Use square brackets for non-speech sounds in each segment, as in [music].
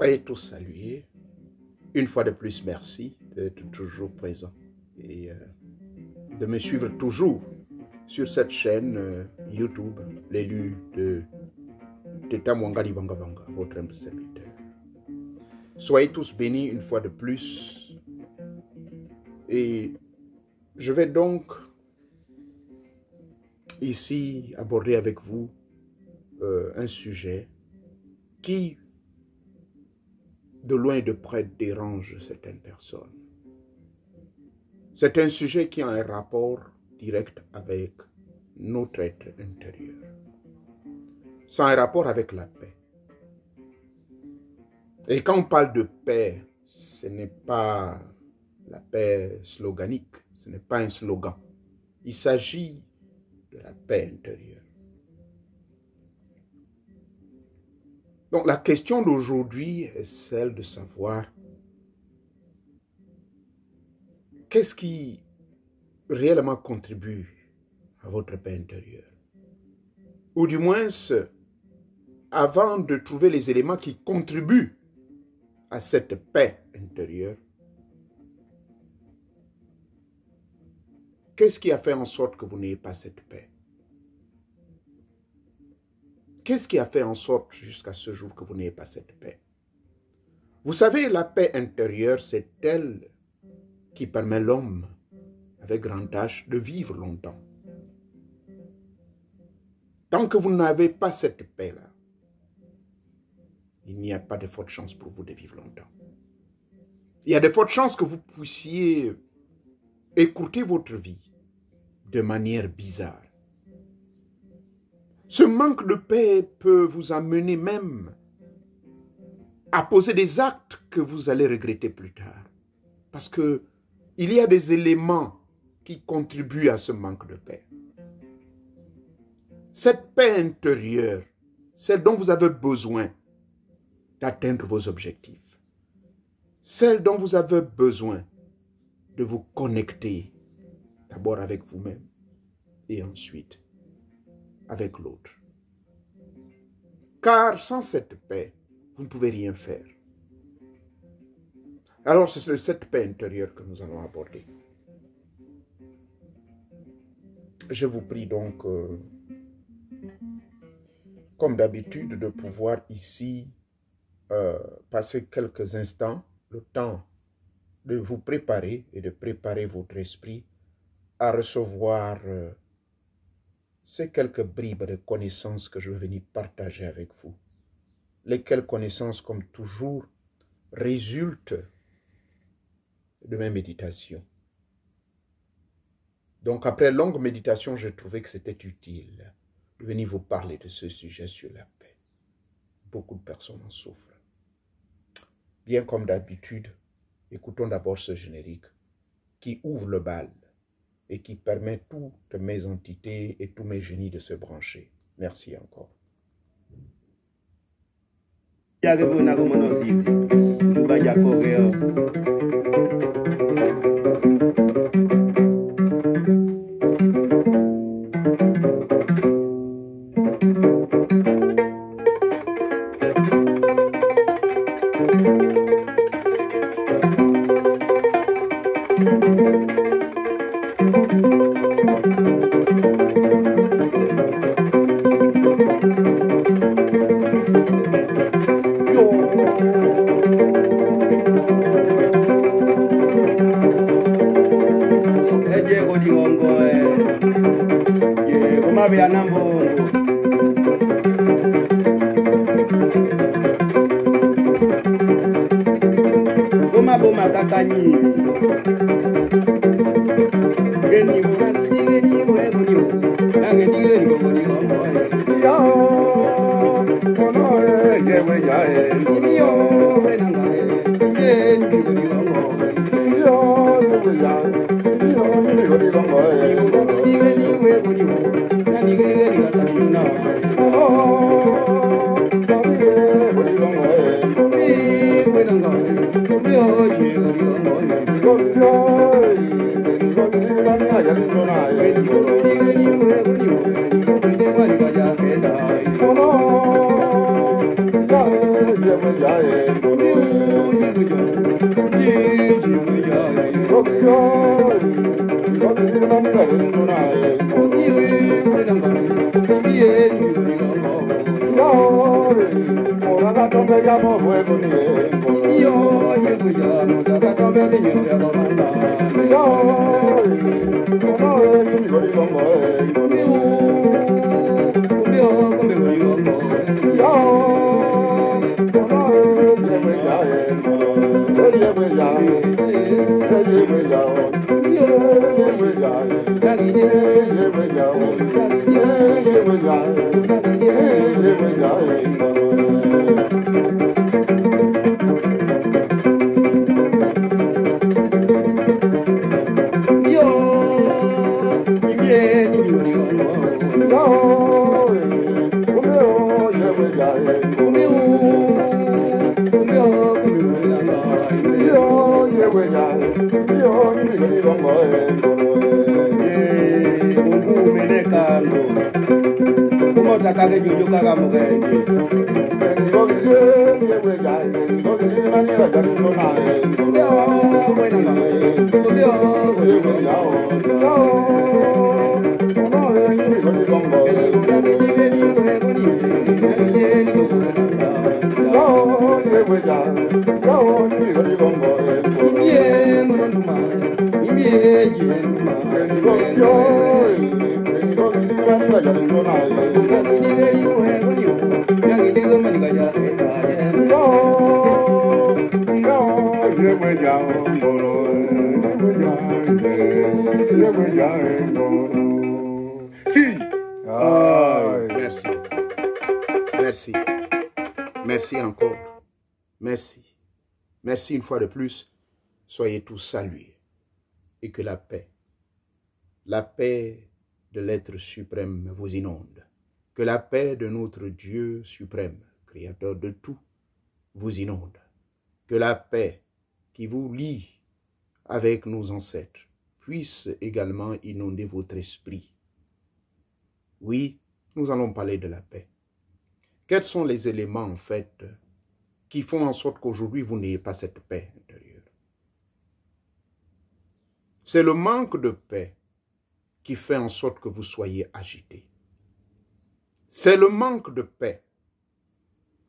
Soyez tous salués. Une fois de plus, merci d'être toujours présent et euh, de me suivre toujours sur cette chaîne euh, YouTube, l'élu de Teta Mwangali Banga Banga, votre humble serviteur. Soyez tous bénis une fois de plus. Et je vais donc ici aborder avec vous euh, un sujet qui de loin et de près dérange certaines personnes. C'est un sujet qui a un rapport direct avec notre être intérieur. Ça a un rapport avec la paix. Et quand on parle de paix, ce n'est pas la paix sloganique, ce n'est pas un slogan. Il s'agit de la paix intérieure. Donc la question d'aujourd'hui est celle de savoir qu'est-ce qui réellement contribue à votre paix intérieure. Ou du moins, avant de trouver les éléments qui contribuent à cette paix intérieure, qu'est-ce qui a fait en sorte que vous n'ayez pas cette paix Qu'est-ce qui a fait en sorte jusqu'à ce jour que vous n'ayez pas cette paix Vous savez, la paix intérieure, c'est elle qui permet l'homme, avec grand âge, de vivre longtemps. Tant que vous n'avez pas cette paix-là, il n'y a pas de forte chance pour vous de vivre longtemps. Il y a de fortes chances que vous puissiez écouter votre vie de manière bizarre. Ce manque de paix peut vous amener même à poser des actes que vous allez regretter plus tard. Parce que il y a des éléments qui contribuent à ce manque de paix. Cette paix intérieure, celle dont vous avez besoin d'atteindre vos objectifs, celle dont vous avez besoin de vous connecter d'abord avec vous-même et ensuite l'autre. Car sans cette paix, vous ne pouvez rien faire. Alors c'est cette paix intérieure que nous allons aborder. Je vous prie donc, euh, comme d'habitude, de pouvoir ici euh, passer quelques instants, le temps de vous préparer et de préparer votre esprit à recevoir euh, c'est quelques bribes de connaissances que je veux venir partager avec vous, lesquelles connaissances, comme toujours, résultent de mes méditations. Donc, après longue méditation, j'ai trouvé que c'était utile de venir vous parler de ce sujet sur la paix. Beaucoup de personnes en souffrent. Bien comme d'habitude, écoutons d'abord ce générique qui ouvre le bal et qui permet toutes mes entités et tous mes génies de se brancher. Merci encore. de plus, soyez tous salués et que la paix, la paix de l'être suprême vous inonde, que la paix de notre Dieu suprême, créateur de tout, vous inonde, que la paix qui vous lie avec nos ancêtres puisse également inonder votre esprit. Oui, nous allons parler de la paix. Quels sont les éléments, en fait, qui font en sorte qu'aujourd'hui vous n'ayez pas cette paix intérieure. C'est le manque de paix qui fait en sorte que vous soyez agité. C'est le manque de paix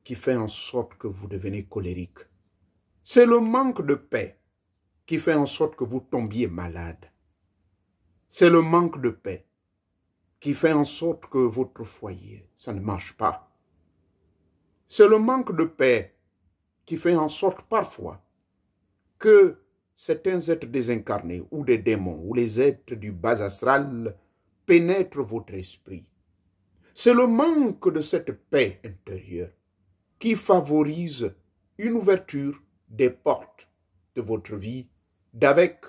qui fait en sorte que vous devenez colérique. C'est le manque de paix qui fait en sorte que vous tombiez malade. C'est le manque de paix qui fait en sorte que votre foyer, ça ne marche pas. C'est le manque de paix qui fait en sorte parfois que certains êtres désincarnés ou des démons ou les êtres du bas astral pénètrent votre esprit. C'est le manque de cette paix intérieure qui favorise une ouverture des portes de votre vie d'avec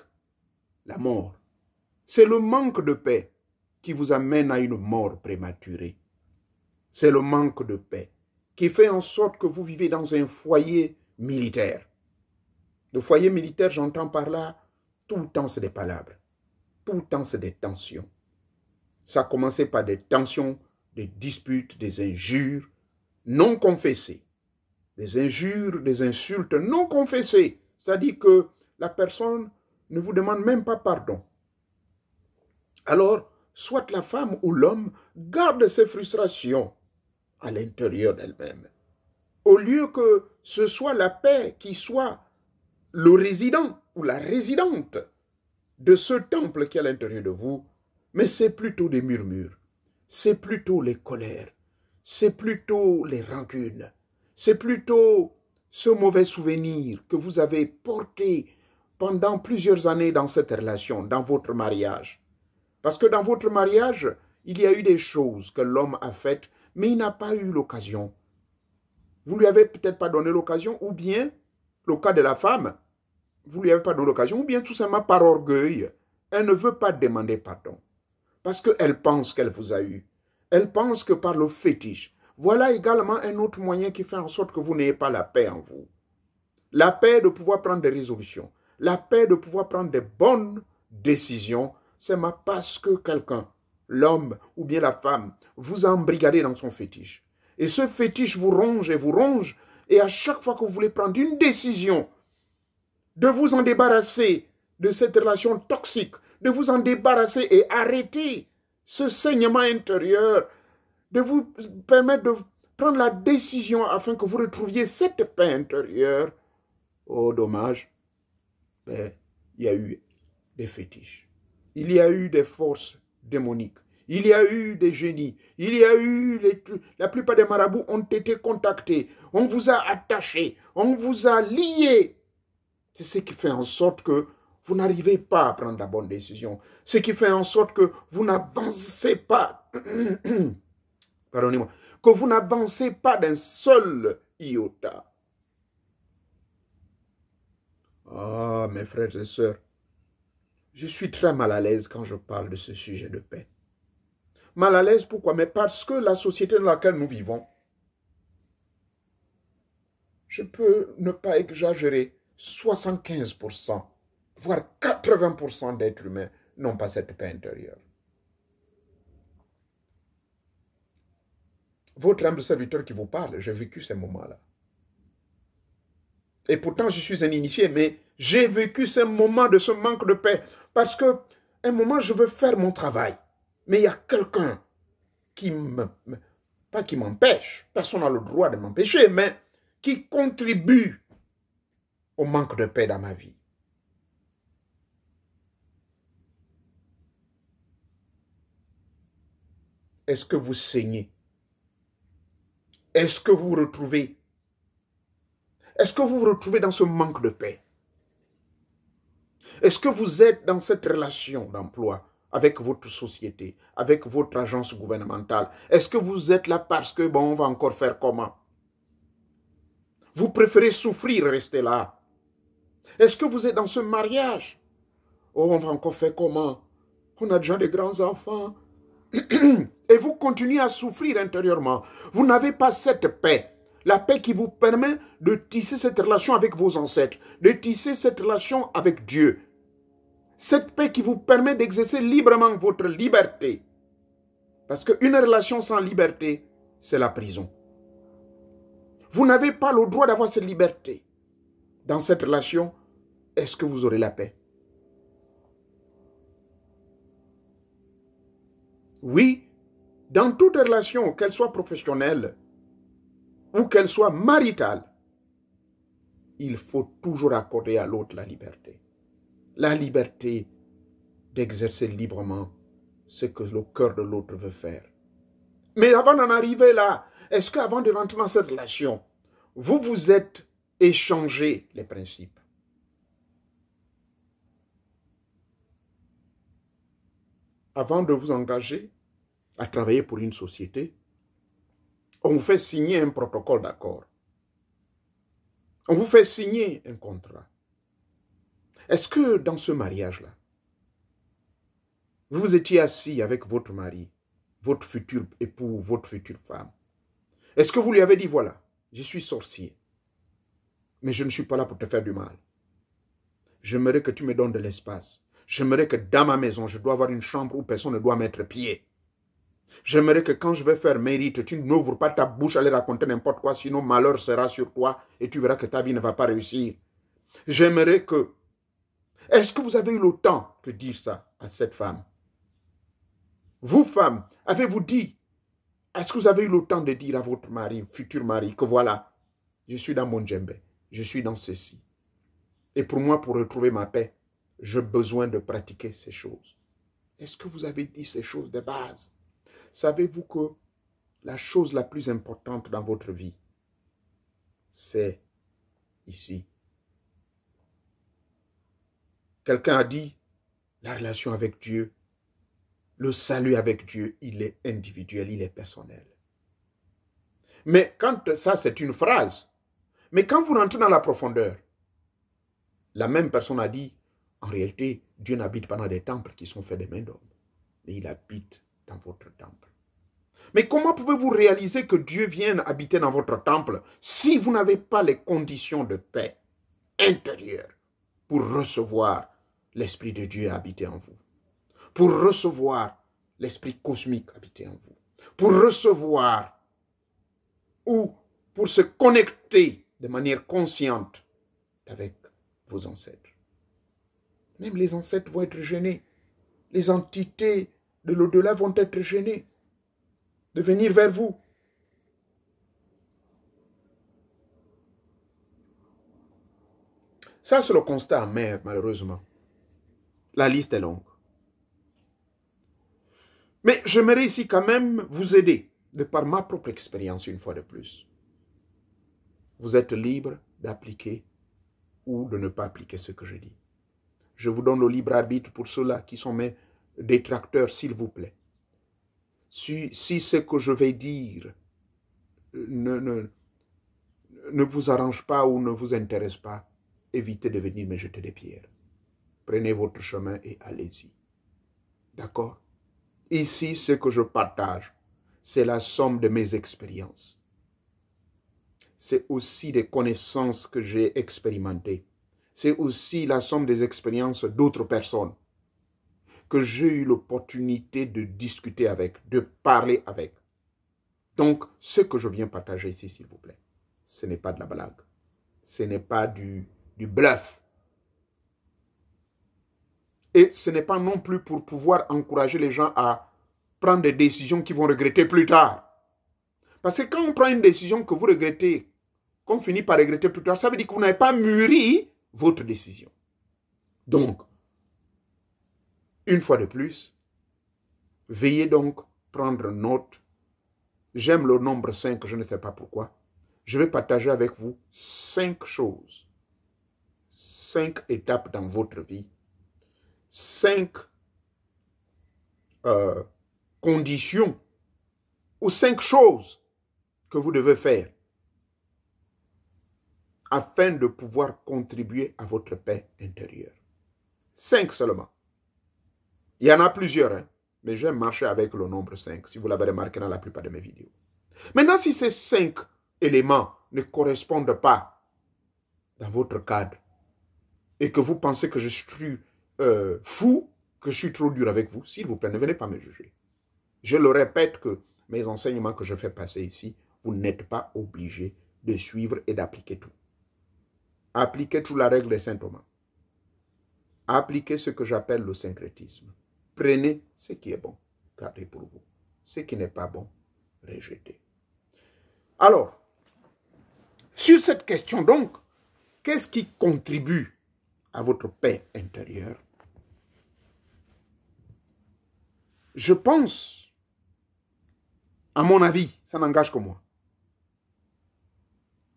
la mort. C'est le manque de paix qui vous amène à une mort prématurée. C'est le manque de paix qui fait en sorte que vous vivez dans un foyer militaire. Le foyer militaire, j'entends par là, tout le temps, c'est des palabres. Tout le temps, c'est des tensions. Ça a commencé par des tensions, des disputes, des injures non confessées. Des injures, des insultes non confessées. C'est-à-dire que la personne ne vous demande même pas pardon. Alors, soit la femme ou l'homme garde ses frustrations à l'intérieur d'elle-même. Au lieu que ce soit la paix qui soit le résident ou la résidente de ce temple qui est à l'intérieur de vous, mais c'est plutôt des murmures, c'est plutôt les colères, c'est plutôt les rancunes, c'est plutôt ce mauvais souvenir que vous avez porté pendant plusieurs années dans cette relation, dans votre mariage. Parce que dans votre mariage, il y a eu des choses que l'homme a faites mais il n'a pas eu l'occasion. Vous lui avez peut-être pas donné l'occasion, ou bien, le cas de la femme, vous lui avez pas donné l'occasion, ou bien tout simplement par orgueil, elle ne veut pas demander pardon. Parce qu'elle pense qu'elle vous a eu. Elle pense que par le fétiche. Voilà également un autre moyen qui fait en sorte que vous n'ayez pas la paix en vous. La paix de pouvoir prendre des résolutions. La paix de pouvoir prendre des bonnes décisions. C'est parce que quelqu'un l'homme ou bien la femme, vous a embrigadé dans son fétiche. Et ce fétiche vous ronge et vous ronge, et à chaque fois que vous voulez prendre une décision de vous en débarrasser de cette relation toxique, de vous en débarrasser et arrêter ce saignement intérieur, de vous permettre de prendre la décision afin que vous retrouviez cette paix intérieure. Oh, dommage. Ben, il y a eu des fétiches. Il y a eu des forces démoniques. Il y a eu des génies. Il y a eu les, la plupart des marabouts ont été contactés. On vous a attachés. On vous a liés. C'est ce qui fait en sorte que vous n'arrivez pas à prendre la bonne décision. Ce qui fait en sorte que vous n'avancez pas. [clears throat] Pardonnez-moi. Que vous n'avancez pas d'un seul iota. Ah, mes frères et sœurs, je suis très mal à l'aise quand je parle de ce sujet de paix mal à l'aise. Pourquoi Mais parce que la société dans laquelle nous vivons, je peux ne pas exagérer, 75%, voire 80% d'êtres humains n'ont pas cette paix intérieure. Votre âme de serviteur qui vous parle, j'ai vécu ces moments-là. Et pourtant, je suis un initié, mais j'ai vécu ce moment de ce manque de paix parce que, un moment, je veux faire mon travail. Mais il y a quelqu'un qui me, pas qui m'empêche, personne n'a le droit de m'empêcher, mais qui contribue au manque de paix dans ma vie. Est-ce que vous saignez Est-ce que vous vous retrouvez Est-ce que vous vous retrouvez dans ce manque de paix Est-ce que vous êtes dans cette relation d'emploi avec votre société, avec votre agence gouvernementale Est-ce que vous êtes là parce que, bon, on va encore faire comment Vous préférez souffrir, rester là. Est-ce que vous êtes dans ce mariage Oh, on va encore faire comment On a déjà des grands-enfants. [clears throat] Et vous continuez à souffrir intérieurement. Vous n'avez pas cette paix. La paix qui vous permet de tisser cette relation avec vos ancêtres, de tisser cette relation avec Dieu, cette paix qui vous permet d'exercer librement votre liberté. Parce qu'une relation sans liberté, c'est la prison. Vous n'avez pas le droit d'avoir cette liberté. Dans cette relation, est-ce que vous aurez la paix Oui, dans toute relation, qu'elle soit professionnelle ou qu'elle soit maritale, il faut toujours accorder à l'autre la liberté la liberté d'exercer librement ce que le cœur de l'autre veut faire. Mais avant d'en arriver là, est-ce qu'avant de rentrer dans cette relation, vous vous êtes échangé les principes Avant de vous engager à travailler pour une société, on vous fait signer un protocole d'accord. On vous fait signer un contrat. Est-ce que dans ce mariage-là, vous vous étiez assis avec votre mari, votre futur époux, votre future femme Est-ce que vous lui avez dit, voilà, je suis sorcier, mais je ne suis pas là pour te faire du mal. J'aimerais que tu me donnes de l'espace. J'aimerais que dans ma maison, je dois avoir une chambre où personne ne doit mettre pied. J'aimerais que quand je vais faire mérite, tu n'ouvres pas ta bouche à aller raconter n'importe quoi, sinon malheur sera sur toi et tu verras que ta vie ne va pas réussir. J'aimerais que est-ce que vous avez eu le temps de dire ça à cette femme Vous, femme, avez-vous dit Est-ce que vous avez eu le temps de dire à votre mari, futur mari, que voilà, je suis dans mon djembe, je suis dans ceci. Et pour moi, pour retrouver ma paix, j'ai besoin de pratiquer ces choses. Est-ce que vous avez dit ces choses de base Savez-vous que la chose la plus importante dans votre vie, c'est ici, Quelqu'un a dit, la relation avec Dieu, le salut avec Dieu, il est individuel, il est personnel. Mais quand ça, c'est une phrase. Mais quand vous rentrez dans la profondeur, la même personne a dit, en réalité, Dieu n'habite pas dans des temples qui sont faits des mains d'hommes, mais il habite dans votre temple. Mais comment pouvez-vous réaliser que Dieu vienne habiter dans votre temple si vous n'avez pas les conditions de paix intérieure pour recevoir l'Esprit de Dieu habité en vous, pour recevoir l'Esprit cosmique habité en vous, pour recevoir ou pour se connecter de manière consciente avec vos ancêtres. Même les ancêtres vont être gênés. Les entités de l'au-delà vont être gênées de venir vers vous. Ça, c'est le constat amer, malheureusement. La liste est longue. Mais j'aimerais ici quand même vous aider, de par ma propre expérience une fois de plus. Vous êtes libre d'appliquer ou de ne pas appliquer ce que je dis. Je vous donne le libre arbitre pour ceux-là qui sont mes détracteurs, s'il vous plaît. Si, ce que je vais dire euh, ne, ne, ne vous arrange pas ou ne vous intéresse pas, évitez de venir me jeter des pierres. Prenez votre chemin et allez-y. D'accord Ici, ce que je partage, c'est la somme de mes expériences. C'est aussi des connaissances que j'ai expérimentées. C'est aussi la somme des expériences d'autres personnes que j'ai eu l'opportunité de discuter avec, de parler avec. Donc, ce que je viens partager ici, s'il vous plaît, ce n'est pas de la blague. Ce n'est pas du, du bluff. Et ce n'est pas non plus pour pouvoir encourager les gens à prendre des décisions qu'ils vont regretter plus tard. Parce que quand on prend une décision que vous regrettez, qu'on finit par regretter plus tard, ça veut dire que vous n'avez pas mûri votre décision. Donc, une fois de plus, veillez donc prendre note. J'aime le nombre 5, je ne sais pas pourquoi. Je vais partager avec vous cinq choses, cinq étapes dans votre vie cinq euh, conditions ou cinq choses que vous devez faire afin de pouvoir contribuer à votre paix intérieure. Cinq seulement. Il y en a plusieurs, hein, mais j'aime marcher avec le nombre cinq, si vous l'avez remarqué dans la plupart de mes vidéos. Maintenant, si ces cinq éléments ne correspondent pas dans votre cadre et que vous pensez que je suis euh, fou que je suis trop dur avec vous. S'il vous plaît, ne venez pas me juger. Je le répète que mes enseignements que je fais passer ici, vous n'êtes pas obligé de suivre et d'appliquer tout. Appliquez toute la règle des Saint Thomas. Appliquez ce que j'appelle le syncrétisme. Prenez ce qui est bon, gardez pour vous. Ce qui n'est pas bon, rejetez. Alors, sur cette question donc, qu'est-ce qui contribue à votre paix intérieure. Je pense, à mon avis, ça n'engage que moi,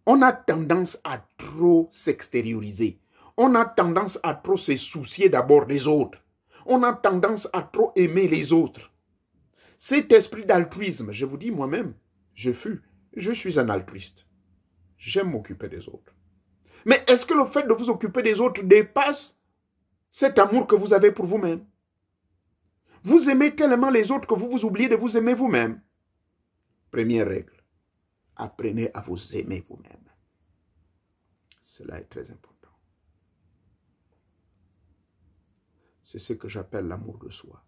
on a tendance à trop s'extérioriser. On a tendance à trop se soucier d'abord des autres. On a tendance à trop aimer les autres. Cet esprit d'altruisme, je vous dis moi-même, je fus, je suis un altruiste. J'aime m'occuper des autres. Mais est-ce que le fait de vous occuper des autres dépasse cet amour que vous avez pour vous-même Vous aimez tellement les autres que vous vous oubliez de vous aimer vous-même. Première règle, apprenez à vous aimer vous-même. Cela est très important. C'est ce que j'appelle l'amour de soi.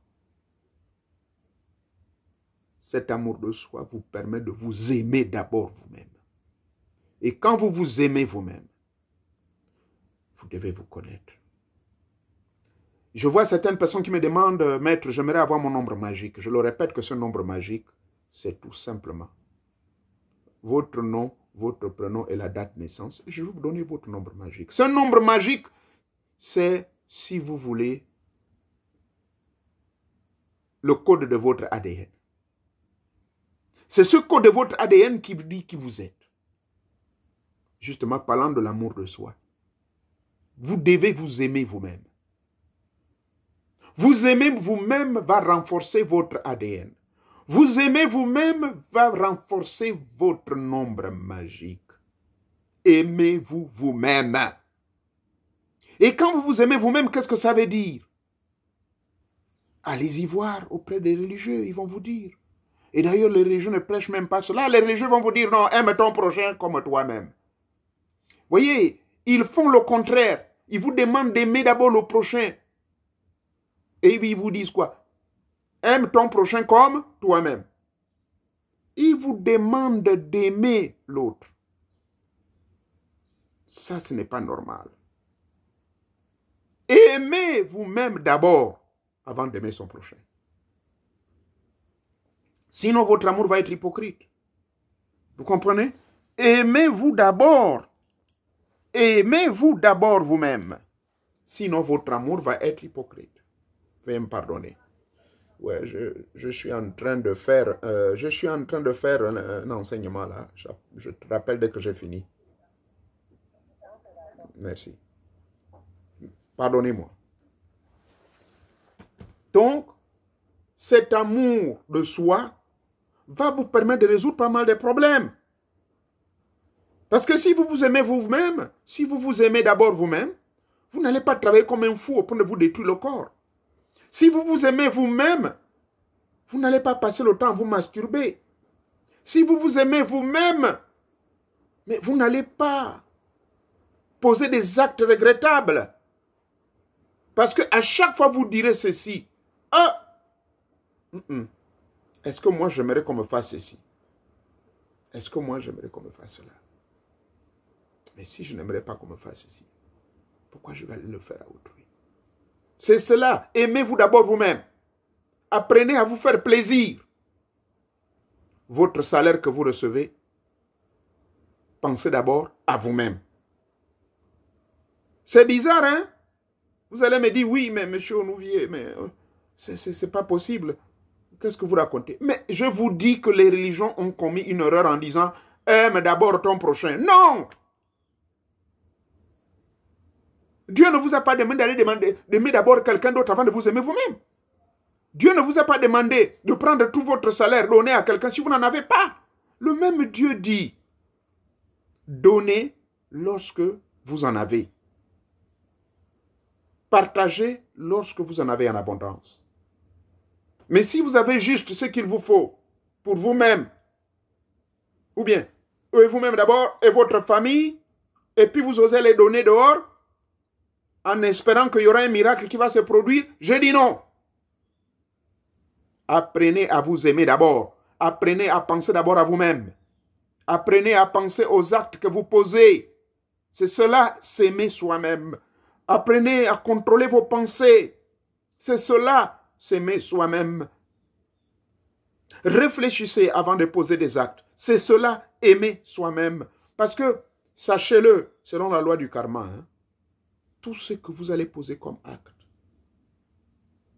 Cet amour de soi vous permet de vous aimer d'abord vous-même. Et quand vous vous aimez vous-même, vous devez vous connaître. Je vois certaines personnes qui me demandent, euh, Maître, j'aimerais avoir mon nombre magique. Je le répète que ce nombre magique, c'est tout simplement votre nom, votre prénom et la date de naissance. Je vais vous donner votre nombre magique. Ce nombre magique, c'est, si vous voulez, le code de votre ADN. C'est ce code de votre ADN qui vous dit qui vous êtes. Justement, parlant de l'amour de soi vous devez vous aimer vous-même. Vous aimer vous-même va renforcer votre ADN. Vous aimer vous-même va renforcer votre nombre magique. Aimez-vous vous-même. Et quand vous vous aimez vous-même, qu'est-ce que ça veut dire Allez-y voir auprès des religieux, ils vont vous dire. Et d'ailleurs, les religieux ne prêchent même pas cela. Les religieux vont vous dire non, aime ton prochain comme toi-même. Voyez, ils font le contraire. Il vous demande d'aimer d'abord le prochain. Et ils vous disent quoi Aime ton prochain comme toi-même. Il vous demande d'aimer l'autre. Ça, ce n'est pas normal. Aimez vous-même d'abord avant d'aimer son prochain. Sinon, votre amour va être hypocrite. Vous comprenez Aimez-vous d'abord Aimez-vous d'abord vous-même. Sinon, votre amour va être hypocrite. Veuillez me pardonner. Ouais, je, je, suis en train de faire, euh, je suis en train de faire un, enseignement là. Je, je, te rappelle dès que j'ai fini. Merci. Pardonnez-moi. Donc, cet amour de soi va vous permettre de résoudre pas mal de problèmes. Parce que si vous vous aimez vous-même, si vous vous aimez d'abord vous-même, vous, n'allez pas travailler comme un fou au point de vous détruire le corps. Si vous vous aimez vous-même, vous, n'allez pas passer le temps à vous masturber. Si vous vous aimez vous-même, mais vous n'allez pas poser des actes regrettables. Parce que à chaque fois vous direz ceci. Ah, est-ce que moi j'aimerais qu'on me fasse ceci Est-ce que moi j'aimerais qu'on me fasse cela mais si je n'aimerais pas qu'on me fasse ceci, pourquoi je vais le faire à autrui C'est cela. Aimez-vous d'abord vous-même. Apprenez à vous faire plaisir. Votre salaire que vous recevez, pensez d'abord à vous-même. C'est bizarre, hein Vous allez me dire, oui, mais monsieur Onouvier, mais euh, c'est pas possible. Qu'est-ce que vous racontez Mais je vous dis que les religions ont commis une erreur en disant, aime d'abord ton prochain. Non Dieu ne vous a pas demandé d'aller demander, d'aimer d'abord quelqu'un d'autre avant de vous aimer vous-même. Dieu ne vous a pas demandé de prendre tout votre salaire, donner à quelqu'un si vous n'en avez pas. Le même Dieu dit, donnez lorsque vous en avez. Partagez lorsque vous en avez en abondance. Mais si vous avez juste ce qu'il vous faut pour vous-même, ou bien vous-même d'abord et votre famille, et puis vous osez les donner dehors, en espérant qu'il y aura un miracle qui va se produire Je dis non. Apprenez à vous aimer d'abord. Apprenez à penser d'abord à vous-même. Apprenez à penser aux actes que vous posez. C'est cela, s'aimer soi-même. Apprenez à contrôler vos pensées. C'est cela, s'aimer soi-même. Réfléchissez avant de poser des actes. C'est cela, aimer soi-même. Parce que, sachez-le, selon la loi du karma, hein, tout ce que vous allez poser comme acte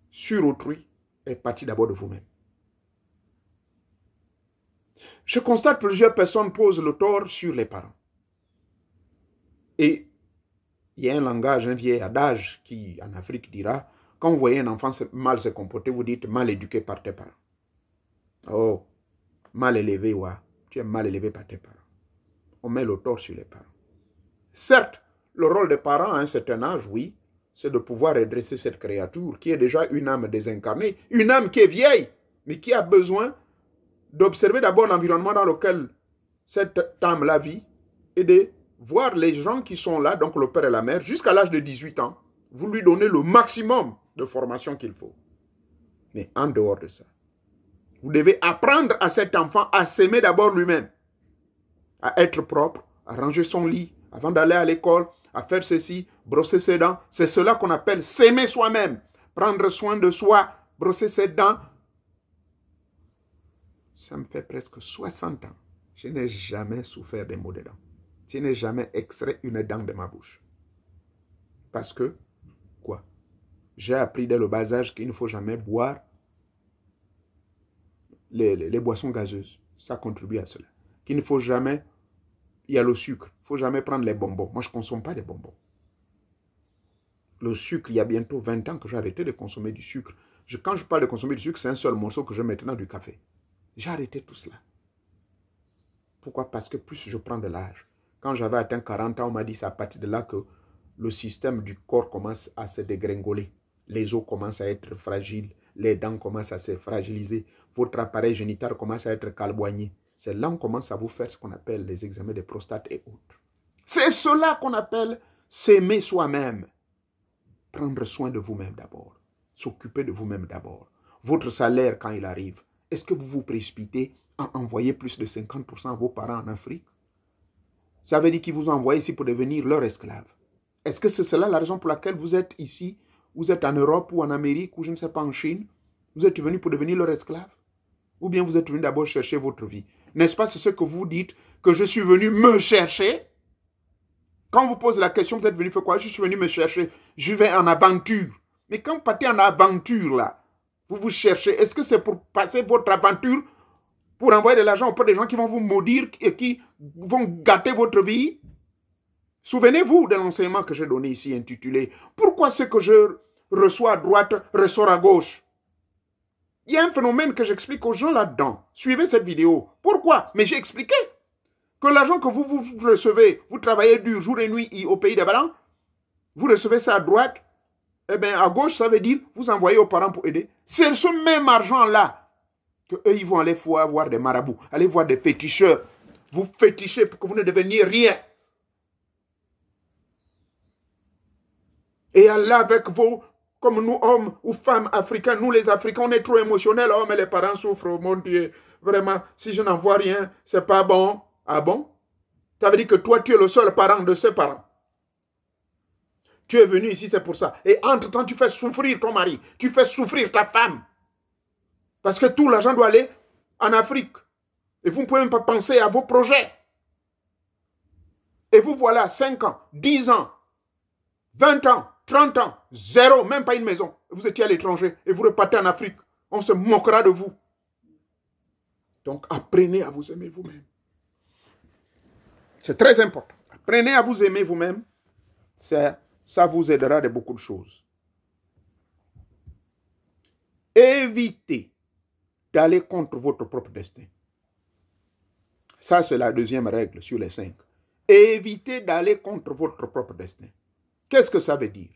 sur autrui est parti d'abord de vous-même. Je constate que plusieurs personnes posent le tort sur les parents. Et il y a un langage, un vieil adage qui, en Afrique, dira, quand vous voyez un enfant mal se comporter, vous dites mal éduqué par tes parents. Oh, mal élevé, ouais. Tu es mal élevé par tes parents. On met le tort sur les parents. Certes, le rôle des parents à un certain âge, oui, c'est de pouvoir redresser cette créature qui est déjà une âme désincarnée, une âme qui est vieille, mais qui a besoin d'observer d'abord l'environnement dans lequel cette âme la vit et de voir les gens qui sont là, donc le père et la mère, jusqu'à l'âge de 18 ans, vous lui donnez le maximum de formation qu'il faut. Mais en dehors de ça, vous devez apprendre à cet enfant à s'aimer d'abord lui-même, à être propre, à ranger son lit avant d'aller à l'école, à faire ceci, brosser ses dents. C'est cela qu'on appelle s'aimer soi-même, prendre soin de soi, brosser ses dents. Ça me fait presque 60 ans. Je n'ai jamais souffert des maux des dents. Je n'ai jamais extrait une dent de ma bouche. Parce que, quoi J'ai appris dès le bas âge qu'il ne faut jamais boire les, les boissons gazeuses. Ça contribue à cela. Qu'il ne faut jamais... Il y a le sucre faut jamais prendre les bonbons. Moi, je ne consomme pas des bonbons. Le sucre, il y a bientôt 20 ans que j'ai arrêté de consommer du sucre. Je, quand je parle de consommer du sucre, c'est un seul morceau que je mets maintenant du café. J'ai arrêté tout cela. Pourquoi Parce que plus je prends de l'âge. Quand j'avais atteint 40 ans, on m'a dit c'est à partir de là que le système du corps commence à se dégringoler. Les os commencent à être fragiles, les dents commencent à se fragiliser, votre appareil génital commence à être calboigné. C'est là qu'on commence à vous faire ce qu'on appelle les examens de prostate et autres. C'est cela qu'on appelle s'aimer soi-même. Prendre soin de vous-même d'abord. S'occuper de vous-même d'abord. Votre salaire quand il arrive, est-ce que vous vous précipitez à envoyer plus de 50% à vos parents en Afrique Ça veut dire qu'ils vous envoient ici pour devenir leur esclave. Est-ce que c'est cela la raison pour laquelle vous êtes ici Vous êtes en Europe ou en Amérique ou je ne sais pas en Chine Vous êtes venu pour devenir leur esclave Ou bien vous êtes venu d'abord chercher votre vie N'est-ce pas c'est ce que vous dites que je suis venu me chercher quand vous posez la question, vous êtes venu faire quoi Je suis venu me chercher. Je vais en aventure. Mais quand vous partez en aventure, là, vous vous cherchez. Est-ce que c'est pour passer votre aventure pour envoyer de l'argent auprès des gens qui vont vous maudire et qui vont gâter votre vie Souvenez-vous de l'enseignement que j'ai donné ici intitulé Pourquoi ce que je reçois à droite ressort à gauche Il y a un phénomène que j'explique aux gens là-dedans. Suivez cette vidéo. Pourquoi Mais j'ai expliqué que l'argent que vous, vous recevez, vous travaillez dur jour et nuit au pays des parents, vous recevez ça à droite, et eh bien à gauche, ça veut dire vous envoyez aux parents pour aider. C'est ce même argent-là que eux, ils vont aller voir des marabouts, aller voir des féticheurs. Vous fétichez pour que vous ne deveniez rien. Et Allah avec vous, comme nous, hommes ou femmes africains, nous les Africains, on est trop émotionnels. Oh, mais les parents souffrent, mon Dieu. Vraiment, si je n'en vois rien, c'est pas bon. Ah bon Ça veut dire que toi, tu es le seul parent de ses parents. Tu es venu ici, c'est pour ça. Et entre-temps, tu fais souffrir ton mari. Tu fais souffrir ta femme. Parce que tout l'argent doit aller en Afrique. Et vous ne pouvez même pas penser à vos projets. Et vous voilà, 5 ans, 10 ans, 20 ans, 30 ans, zéro, même pas une maison. Vous étiez à l'étranger et vous repartez en Afrique. On se moquera de vous. Donc apprenez à vous aimer vous-même. C'est très important. Apprenez à vous aimer vous-même. Ça vous aidera de beaucoup de choses. Évitez d'aller contre votre propre destin. Ça, c'est la deuxième règle sur les cinq. Évitez d'aller contre votre propre destin. Qu'est-ce que ça veut dire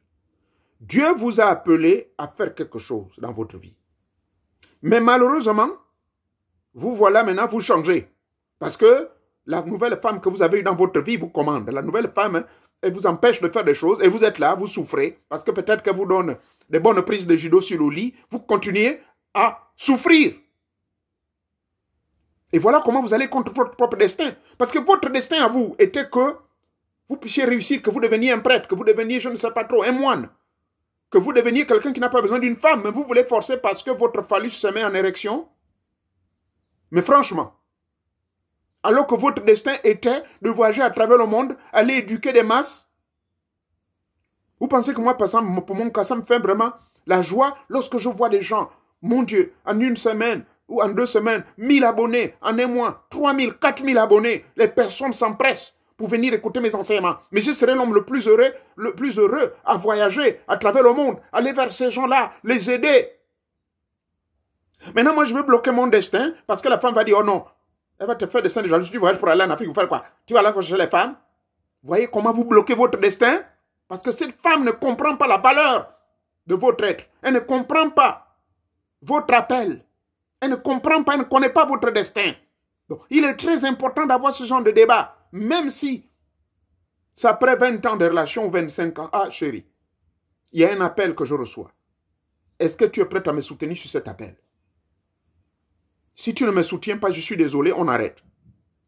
Dieu vous a appelé à faire quelque chose dans votre vie. Mais malheureusement, vous voilà maintenant, vous changez. Parce que la nouvelle femme que vous avez eue dans votre vie vous commande. La nouvelle femme, elle vous empêche de faire des choses et vous êtes là, vous souffrez parce que peut-être qu'elle vous donne des bonnes prises de judo sur le lit. Vous continuez à souffrir. Et voilà comment vous allez contre votre propre destin. Parce que votre destin à vous était que vous puissiez réussir, que vous deveniez un prêtre, que vous deveniez, je ne sais pas trop, un moine, que vous deveniez quelqu'un qui n'a pas besoin d'une femme, mais vous voulez forcer parce que votre phallus se met en érection. Mais franchement, alors que votre destin était de voyager à travers le monde, aller éduquer des masses. Vous pensez que moi, par exemple, pour mon cas, ça me fait vraiment la joie lorsque je vois des gens, mon Dieu, en une semaine ou en deux semaines, 1000 abonnés, en un mois, 3000, 4000 abonnés, les personnes s'empressent pour venir écouter mes enseignements. Mais je serais l'homme le plus heureux, le plus heureux à voyager à travers le monde, aller vers ces gens-là, les aider. Maintenant, moi, je veux bloquer mon destin parce que la femme va dire, oh non, elle va te faire des scènes de Tu voyage pour aller en Afrique, vous faire quoi Tu vas là chercher les femmes Voyez comment vous bloquez votre destin Parce que cette femme ne comprend pas la valeur de votre être. Elle ne comprend pas votre appel. Elle ne comprend pas, elle ne connaît pas votre destin. Donc, il est très important d'avoir ce genre de débat, même si c'est après 20 ans de relation, 25 ans. Ah, chérie, il y a un appel que je reçois. Est-ce que tu es prête à me soutenir sur cet appel si tu ne me soutiens pas, je suis désolé, on arrête.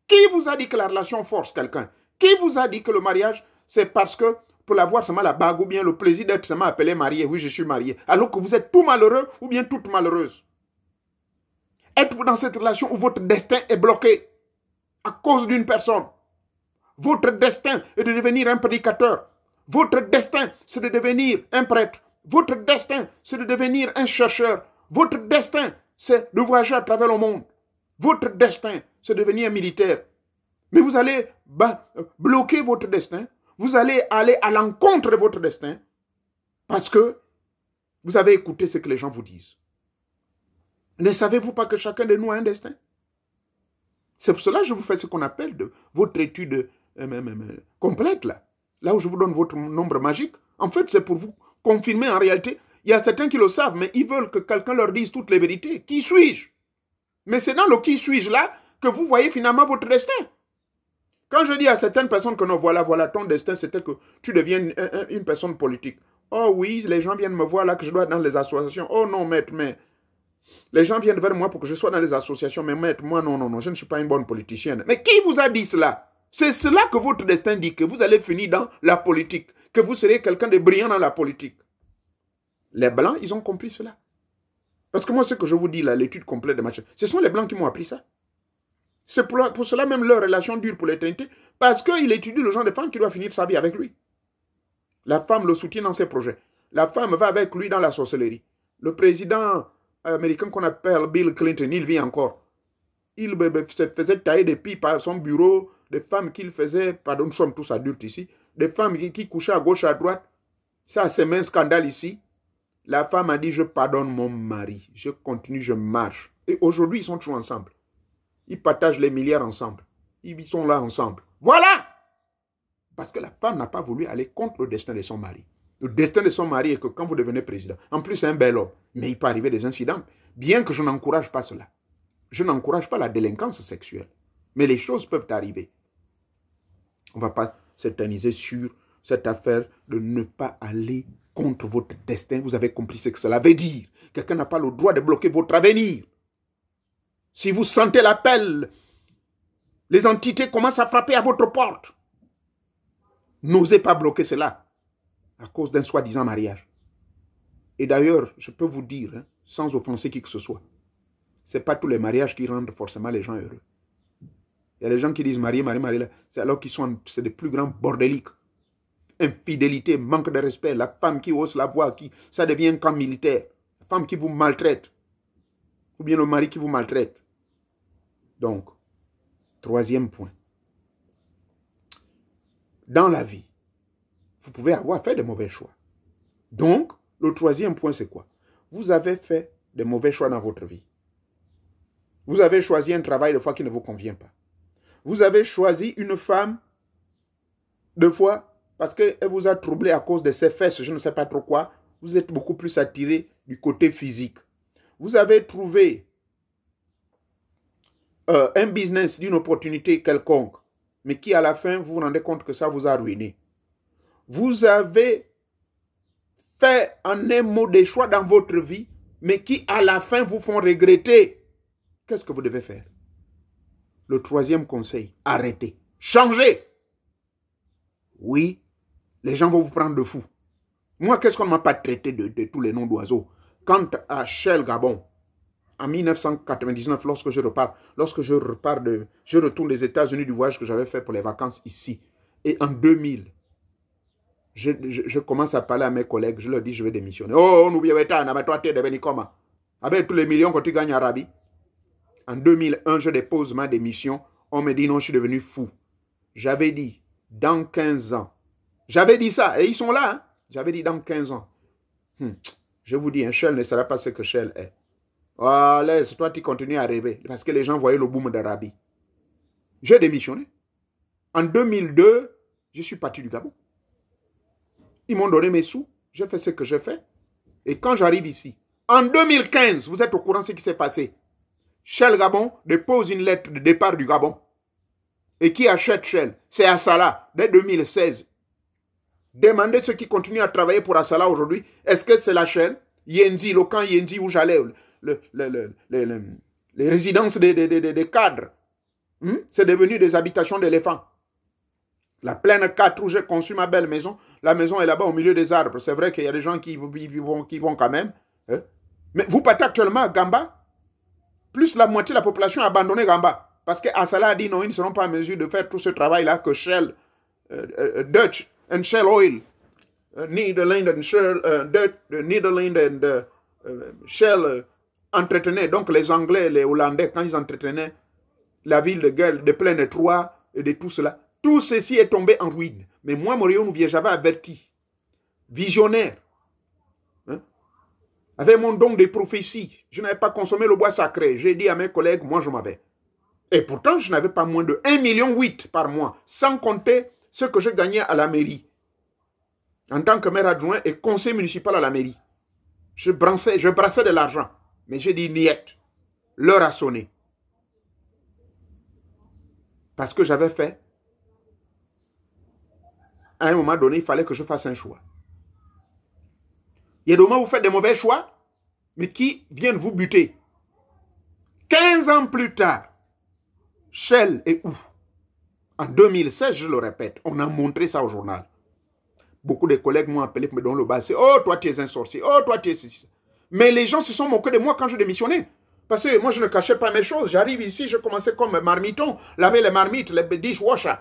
Qui vous a dit que la relation force quelqu'un Qui vous a dit que le mariage, c'est parce que pour l'avoir seulement la bague ou bien le plaisir d'être seulement appelé marié, oui, je suis marié, alors que vous êtes tout malheureux ou bien toute malheureuse Êtes-vous dans cette relation où votre destin est bloqué à cause d'une personne Votre destin est de devenir un prédicateur. Votre destin, c'est de devenir un prêtre. Votre destin, c'est de devenir un chercheur. Votre destin, c'est de voyager à travers le monde. Votre destin, c'est devenir militaire. Mais vous allez bloquer votre destin. Vous allez aller à l'encontre de votre destin parce que vous avez écouté ce que les gens vous disent. Ne savez-vous pas que chacun de nous a un destin C'est pour cela que je vous fais ce qu'on appelle de votre étude euh, complète là. Là où je vous donne votre nombre magique, en fait, c'est pour vous confirmer en réalité il y a certains qui le savent, mais ils veulent que quelqu'un leur dise toutes les vérités. Qui suis-je Mais c'est dans le qui suis-je là que vous voyez finalement votre destin. Quand je dis à certaines personnes que non, voilà, voilà, ton destin, c'était que tu deviennes une, personne politique. Oh oui, les gens viennent me voir là que je dois être dans les associations. Oh non, maître, mais les gens viennent vers moi pour que je sois dans les associations. Mais maître, moi, non, non, non, je ne suis pas une bonne politicienne. Mais qui vous a dit cela C'est cela que votre destin dit, que vous allez finir dans la politique, que vous serez quelqu'un de brillant dans la politique. Les Blancs, ils ont compris cela. Parce que moi, ce que je vous dis là, l'étude complète de ma ce sont les Blancs qui m'ont appris ça. C'est pour, cela même leur relation dure pour l'éternité, parce qu'il étudie le genre de femme qui doit finir sa vie avec lui. La femme le soutient dans ses projets. La femme va avec lui dans la sorcellerie. Le président américain qu'on appelle Bill Clinton, il vit encore. Il se faisait tailler des pipes par son bureau, des femmes qu'il faisait, pardon, nous sommes tous adultes ici, des femmes qui, qui couchaient à gauche, à droite. Ça, c'est même un scandale ici. La femme a dit, je pardonne mon mari, je continue, je marche. Et aujourd'hui, ils sont toujours ensemble. Ils partagent les milliards ensemble. Ils sont là ensemble. Voilà Parce que la femme n'a pas voulu aller contre le destin de son mari. Le destin de son mari est que quand vous devenez président, en plus c'est un bel homme, mais il peut arriver des incidents. Bien que je n'encourage pas cela. Je n'encourage pas la délinquance sexuelle. Mais les choses peuvent arriver. On ne va pas s'éterniser sur cette affaire de ne pas aller contre votre destin. Vous avez compris ce que cela veut dire. Quelqu'un n'a pas le droit de bloquer votre avenir. Si vous sentez l'appel, les entités commencent à frapper à votre porte. N'osez pas bloquer cela à cause d'un soi-disant mariage. Et d'ailleurs, je peux vous dire, hein, sans offenser qui que ce soit, ce n'est pas tous les mariages qui rendent forcément les gens heureux. Il y a des gens qui disent marié, marié, marié, c'est alors qu'ils sont, c'est des plus grands bordéliques infidélité, manque de respect, la femme qui hausse la voix, qui, ça devient un camp militaire. La femme qui vous maltraite, ou bien le mari qui vous maltraite. Donc, troisième point. Dans la vie, vous pouvez avoir fait de mauvais choix. Donc, le troisième point, c'est quoi Vous avez fait de mauvais choix dans votre vie. Vous avez choisi un travail de fois qui ne vous convient pas. Vous avez choisi une femme de fois parce qu'elle vous a troublé à cause de ses fesses, je ne sais pas trop quoi, vous êtes beaucoup plus attiré du côté physique. Vous avez trouvé euh, un business d'une opportunité quelconque, mais qui à la fin, vous vous rendez compte que ça vous a ruiné. Vous avez fait en un mot des choix dans votre vie, mais qui à la fin vous font regretter. Qu'est-ce que vous devez faire Le troisième conseil, arrêtez. Changez. Oui, les gens vont vous prendre de fou. Moi, qu'est-ce qu'on m'a pas traité de, tous les noms d'oiseaux Quant à Shell Gabon, en 1999, lorsque je repars, lorsque je repars de, je retourne des États-Unis du voyage que j'avais fait pour les vacances ici. Et en 2000, je, je, commence à parler à mes collègues, je leur dis, je vais démissionner. Oh, on oh, oublie, toi, tu es devenu comment ah Avec tous les millions que tu gagnes en Arabie. En 2001, je dépose ma démission. On me dit, non, je suis devenu fou. J'avais dit, dans 15 ans, j'avais dit ça, et ils sont là. Hein. J'avais dit dans 15 ans. Hmm. Je vous dis, un Shell ne sera pas ce que Shell est. Allez, ah, c'est toi, qui continues à rêver. Parce que les gens voyaient le boom d'Arabie. J'ai démissionné. En 2002, je suis parti du Gabon. Ils m'ont donné mes sous. J'ai fait ce que j'ai fait. Et quand j'arrive ici, en 2015, vous êtes au courant de ce qui s'est passé. Shell Gabon dépose une lettre de départ du Gabon. Et qui achète Shell C'est Assala, dès 2016. Demandez ceux qui continuent à travailler pour Asala aujourd'hui. Est-ce que c'est la chaîne Yendi, le camp Yendi où j'allais, les résidences des, cadres. Hmm? C'est devenu des habitations d'éléphants. La plaine 4 où j'ai conçu ma belle maison, la maison est là-bas au milieu des arbres. C'est vrai qu'il y a des gens qui, qui, vont, qui vont quand même. Hein? Mais vous partez actuellement à Gamba, plus la moitié de la population a abandonné Gamba. Parce que Asala a dit non, ils ne seront pas en mesure de faire tout ce travail-là que Shell, euh, euh, Dutch and shell oil. Uh, Nederland and Shell, uh, uh, uh, Shell entretenaient, donc les Anglais, les Hollandais, quand ils entretenaient la ville de Gueule, de plein étroit. et de tout cela, tout ceci est tombé en ruine. Mais moi, Morio j'avais averti, visionnaire, hein, avec mon don des prophéties, je n'avais pas consommé le bois sacré. J'ai dit à mes collègues, moi je m'avais. Et pourtant, je n'avais pas moins de 1,8 million par mois, sans compter ce que j'ai gagné à la mairie, en tant que maire adjoint et conseiller municipal à la mairie. Je brassais, je de l'argent, mais j'ai dit niette. L'heure a sonné. Parce que j'avais fait, à un moment donné, il fallait que je fasse un choix. Il y a des moments où vous faites des mauvais choix, mais qui viennent vous buter. 15 ans plus tard, Shell est où en 2016, je le répète, on a montré ça au journal. Beaucoup de collègues m'ont appelé pour me donner le bas. Oh, toi, tu es un sorcier. Oh, toi, tu es Mais les gens se sont moqués de moi quand je démissionnais. Parce que moi, je ne cachais pas mes choses. J'arrive ici, je commençais comme marmiton, laver les marmites, les dishwashers,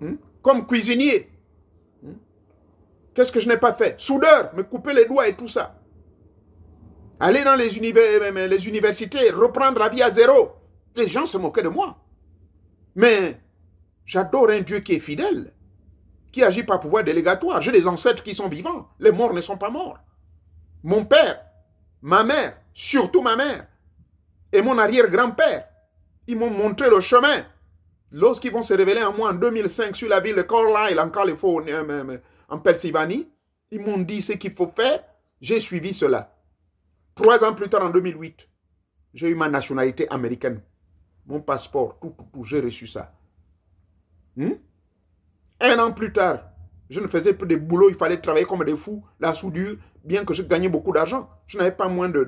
hmm? Comme cuisinier. Hmm? Qu'est-ce que je n'ai pas fait Soudeur, me couper les doigts et tout ça. Aller dans les, euh, les universités, reprendre la vie à zéro. Les gens se moquaient de moi. Mais j'adore un Dieu qui est fidèle, qui agit par pouvoir délégatoire. J'ai des ancêtres qui sont vivants. Les morts ne sont pas morts. Mon père, ma mère, surtout ma mère, et mon arrière-grand-père, ils m'ont montré le chemin. Lorsqu'ils vont se révéler à moi en 2005 sur la ville de Carlisle, en Californie, euh, euh, euh, en Pennsylvanie, ils m'ont dit ce qu'il faut faire. J'ai suivi cela. Trois ans plus tard, en 2008, j'ai eu ma nationalité américaine mon passeport, tout, tout, j'ai reçu ça. Hmm? Un an plus tard, je ne faisais plus de boulot, il fallait travailler comme des fous, la soudure, bien que je gagnais beaucoup d'argent. Je n'avais pas moins de,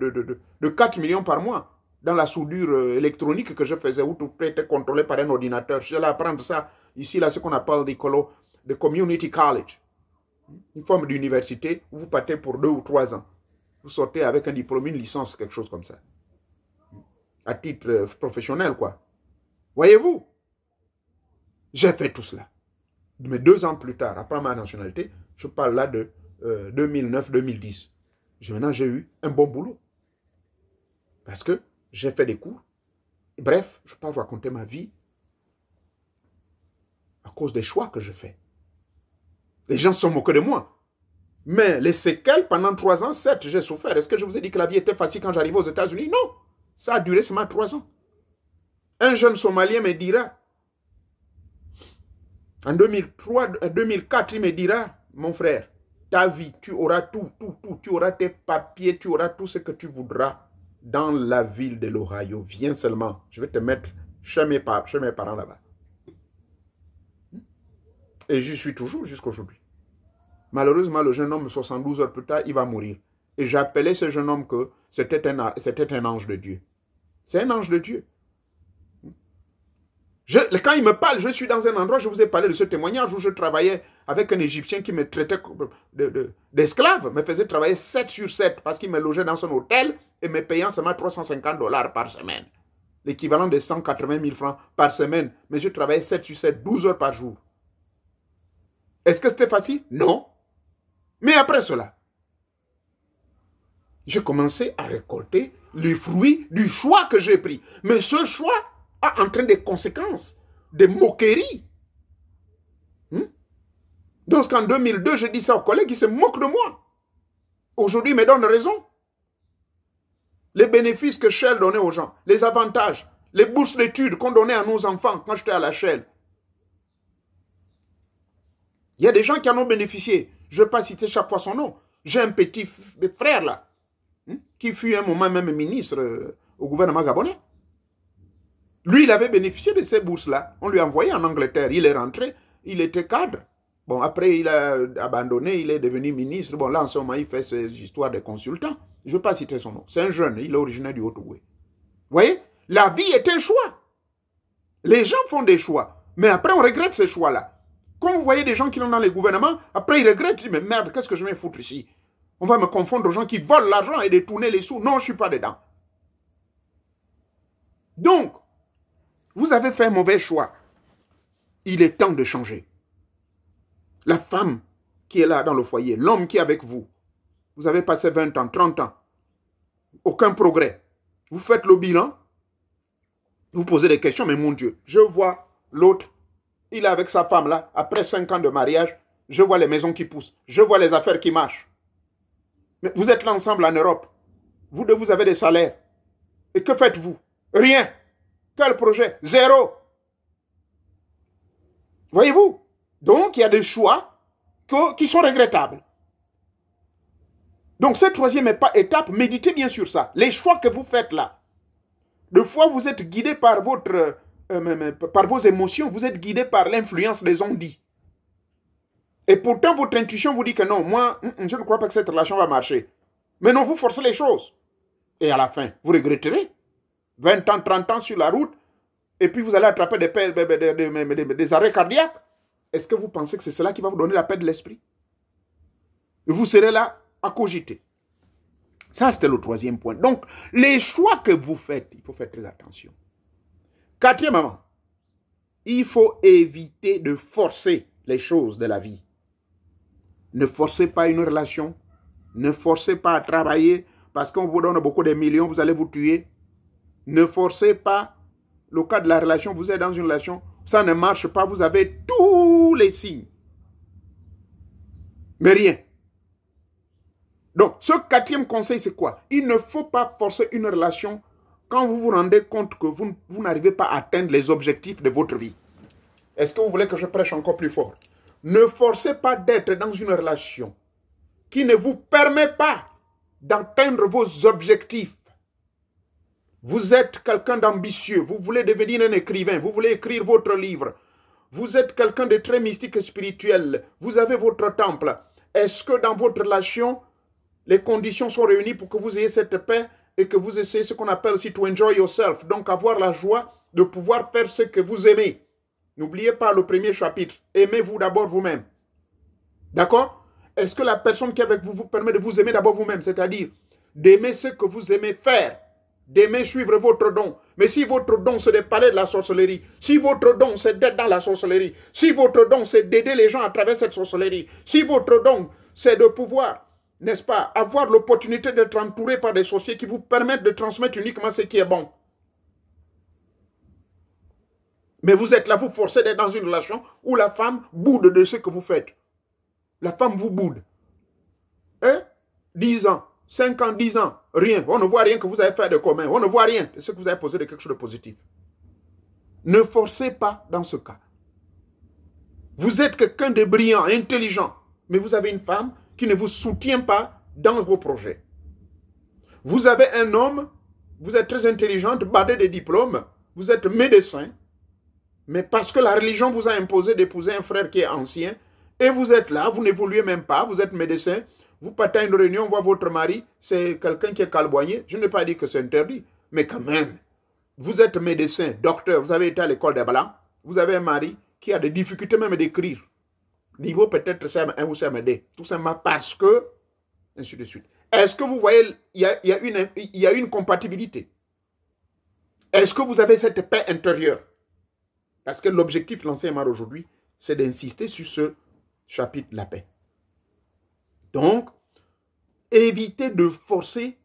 de, 4 millions par mois dans la soudure euh, électronique que je faisais, où tout était contrôlé par un ordinateur. Je vais apprendre ça ici, là, ce qu'on appelle l'écolo, le community college. Hmm? Une forme d'université où vous partez pour deux ou trois ans. Vous sortez avec un diplôme, une licence, quelque chose comme ça à titre professionnel, quoi. Voyez-vous J'ai fait tout cela. Mais deux ans plus tard, après ma nationalité, je parle là de 2009-2010. Euh, maintenant, j'ai eu un bon boulot. Parce que j'ai fait des cours. Bref, je ne pas vous raconter ma vie à cause des choix que je fais. Les gens sont moqués de moi. Mais les séquelles, pendant trois ans, certes, j'ai souffert. Est-ce que je vous ai dit que la vie était facile quand j'arrivais aux États-Unis Non ça a duré seulement trois ans. Un jeune Somalien me dira, en 2003, 2004, euh, il me dira, mon frère, ta vie, tu auras tout, tout, tout, tu auras tes papiers, tu auras tout ce que tu voudras dans la ville de l'Ohio. Viens seulement, je vais te mettre chez mes, parents, chez mes parents là-bas. Hmm? Et j'y suis toujours jusqu'aujourd'hui. Malheureusement, le jeune homme, 72 heures plus tard, il va mourir. Et j'appelais ce jeune homme que c'était un, un ange de Dieu. C'est un ange de Dieu. Je, quand il me parle, je suis dans un endroit, je vous ai parlé de ce témoignage où je travaillais avec un Égyptien qui me traitait d'esclave, de, me faisait travailler 7 sur 7 parce qu'il me logeait dans son hôtel et me payant seulement 350 dollars par semaine. L'équivalent de 180 000 francs par semaine. Mais je travaillais 7 sur 7, 12 heures par jour. Est-ce que c'était facile Non. Mais après cela, j'ai commencé à récolter les fruits du choix que j'ai pris. Mais ce choix a entraîné des conséquences, des moqueries. Hmm? Donc en 2002, je dit ça aux collègues, qui se moquent de moi. Aujourd'hui, ils me donnent raison. Les bénéfices que Shell donnait aux gens, les avantages, les bourses d'études qu'on donnait à nos enfants quand j'étais à la Shell. Il y a des gens qui en ont bénéficié. Je ne vais pas citer chaque fois son nom. J'ai un petit frère là qui fut un moment même ministre euh, au gouvernement gabonais. Lui, il avait bénéficié de ces bourses-là. On lui a envoyé en Angleterre. Il est rentré. Il était cadre. Bon, après, il a abandonné. Il est devenu ministre. Bon, là, en ce moment, il fait ses histoires de consultant. Je ne vais pas citer son nom. C'est un jeune. Il est originaire du haut ogooué Vous voyez La vie est un choix. Les gens font des choix. Mais après, on regrette ces choix-là. Quand vous voyez des gens qui l'ont dans les gouvernements, après, ils regrettent. Ils disent, mais merde, qu'est-ce que je vais foutre ici on va me confondre aux gens qui volent l'argent et détournent les sous. Non, je ne suis pas dedans. Donc, vous avez fait un mauvais choix. Il est temps de changer. La femme qui est là dans le foyer, l'homme qui est avec vous, vous avez passé 20 ans, 30 ans, aucun progrès. Vous faites le bilan, vous posez des questions, mais mon Dieu, je vois l'autre, il est avec sa femme là, après 5 ans de mariage, je vois les maisons qui poussent, je vois les affaires qui marchent vous êtes là ensemble en Europe. Vous vous avez des salaires. Et que faites-vous Rien. Quel projet Zéro. Voyez-vous Donc, il y a des choix qui sont regrettables. Donc, cette troisième étape, méditez bien sur ça. Les choix que vous faites là. Des fois, vous êtes guidé par, votre, euh, vos émotions, vous êtes guidé par l'influence des ondits. Et pourtant, votre intuition vous dit que non, moi, mm, mm, je ne crois pas que cette relation va marcher. Mais non, vous forcez les choses. Et à la fin, vous regretterez. 20 ans, 30 ans sur la route, et puis vous allez attraper des, arrêts cardiaques. Est-ce que vous pensez que c'est cela qui va vous donner la paix de l'esprit Vous serez là à cogiter. Ça, c'était le troisième point. Donc, les choix que vous faites, il faut faire très attention. Quatrièmement, il faut éviter de forcer les choses de la vie. Ne forcez pas une relation. Ne forcez pas à travailler parce qu'on vous donne beaucoup de millions, vous allez vous tuer. Ne forcez pas. Le cas de la relation, vous êtes dans une relation, ça ne marche pas, vous avez tous les signes. Mais rien. Donc, ce quatrième conseil, c'est quoi Il ne faut pas forcer une relation quand vous vous rendez compte que vous, vous n'arrivez pas à atteindre les objectifs de votre vie. Est-ce que vous voulez que je prêche encore plus fort ne forcez pas d'être dans une relation qui ne vous permet pas d'atteindre vos objectifs. Vous êtes quelqu'un d'ambitieux, vous voulez devenir un écrivain, vous voulez écrire votre livre. Vous êtes quelqu'un de très mystique et spirituel, vous avez votre temple. Est-ce que dans votre relation, les conditions sont réunies pour que vous ayez cette paix et que vous essayez ce qu'on appelle aussi to enjoy yourself, donc avoir la joie de pouvoir faire ce que vous aimez N'oubliez pas le premier chapitre. Aimez-vous d'abord vous-même. D'accord Est-ce que la personne qui est avec vous vous permet de vous aimer d'abord vous-même C'est-à-dire d'aimer ce que vous aimez faire, d'aimer suivre votre don. Mais si votre don, c'est de parler de la sorcellerie, si votre don, c'est d'être dans la sorcellerie, si votre don, c'est d'aider les gens à travers cette sorcellerie, si votre don, c'est de pouvoir, n'est-ce pas, avoir l'opportunité d'être entouré par des sorciers qui vous permettent de transmettre uniquement ce qui est bon. Mais vous êtes là, vous forcez d'être dans une relation où la femme boude de ce que vous faites. La femme vous boude. Hein? 10 ans, 5 ans, 10 ans, rien. On ne voit rien que vous avez fait de commun. On ne voit rien de ce que vous avez posé de quelque chose de positif. Ne forcez pas dans ce cas. Vous êtes quelqu'un de brillant, intelligent, mais vous avez une femme qui ne vous soutient pas dans vos projets. Vous avez un homme, vous êtes très intelligente, badé des diplômes, vous êtes médecin, mais parce que la religion vous a imposé d'épouser un frère qui est ancien, et vous êtes là, vous n'évoluez même pas, vous êtes médecin, vous partez à une réunion, on voit votre mari, c'est quelqu'un qui est calboigné. Je n'ai pas dit que c'est interdit, mais quand même, vous êtes médecin, docteur, vous avez été à l'école d'Abala, vous avez un mari qui a des difficultés même d'écrire. Niveau peut-être CM1 ou CMD. tout simplement parce que, ainsi de suite. Est-ce que vous voyez, y a, il y a une compatibilité Est-ce que vous avez cette paix intérieure parce que l'objectif lancé Mar aujourd'hui, c'est d'insister sur ce chapitre de la paix. Donc, évitez de forcer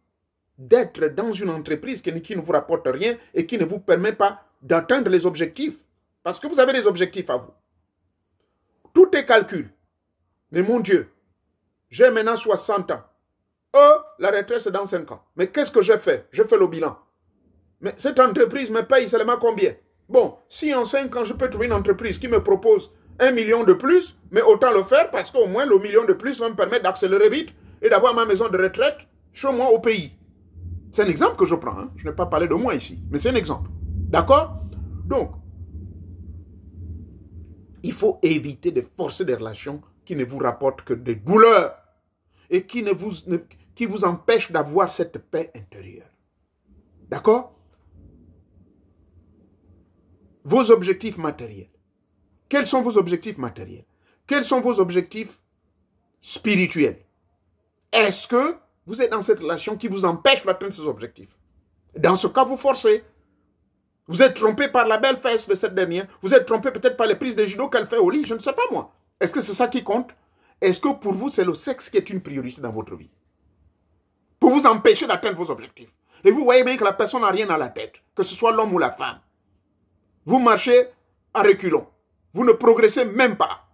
d'être dans une entreprise qui ne vous rapporte rien et qui ne vous permet pas d'atteindre les objectifs. Parce que vous avez des objectifs à vous. Tout est calcul. Mais mon Dieu, j'ai maintenant 60 ans. Oh, la retraite, c'est dans 5 ans. Mais qu'est-ce que je fais Je fais le bilan. Mais cette entreprise me paye seulement combien Bon, si en 5 ans, je peux trouver une entreprise qui me propose un million de plus, mais autant le faire parce qu'au moins le million de plus va me permettre d'accélérer vite et d'avoir ma maison de retraite chez moi au pays. C'est un exemple que je prends. Hein. Je n'ai pas parlé de moi ici, mais c'est un exemple. D'accord Donc, il faut éviter de forcer des relations qui ne vous rapportent que des douleurs et qui, ne vous, qui vous empêchent d'avoir cette paix intérieure. D'accord vos objectifs matériels. Quels sont vos objectifs matériels Quels sont vos objectifs spirituels Est-ce que vous êtes dans cette relation qui vous empêche d'atteindre ces objectifs Dans ce cas, vous forcez. Vous êtes trompé par la belle fesse de cette dernière. Vous êtes trompé peut-être par les prises de judo qu'elle fait au lit. Je ne sais pas moi. Est-ce que c'est ça qui compte Est-ce que pour vous, c'est le sexe qui est une priorité dans votre vie Pour vous empêcher d'atteindre vos objectifs. Et vous voyez bien que la personne n'a rien à la tête, que ce soit l'homme ou la femme. Vous marchez à reculons. Vous ne progressez même pas.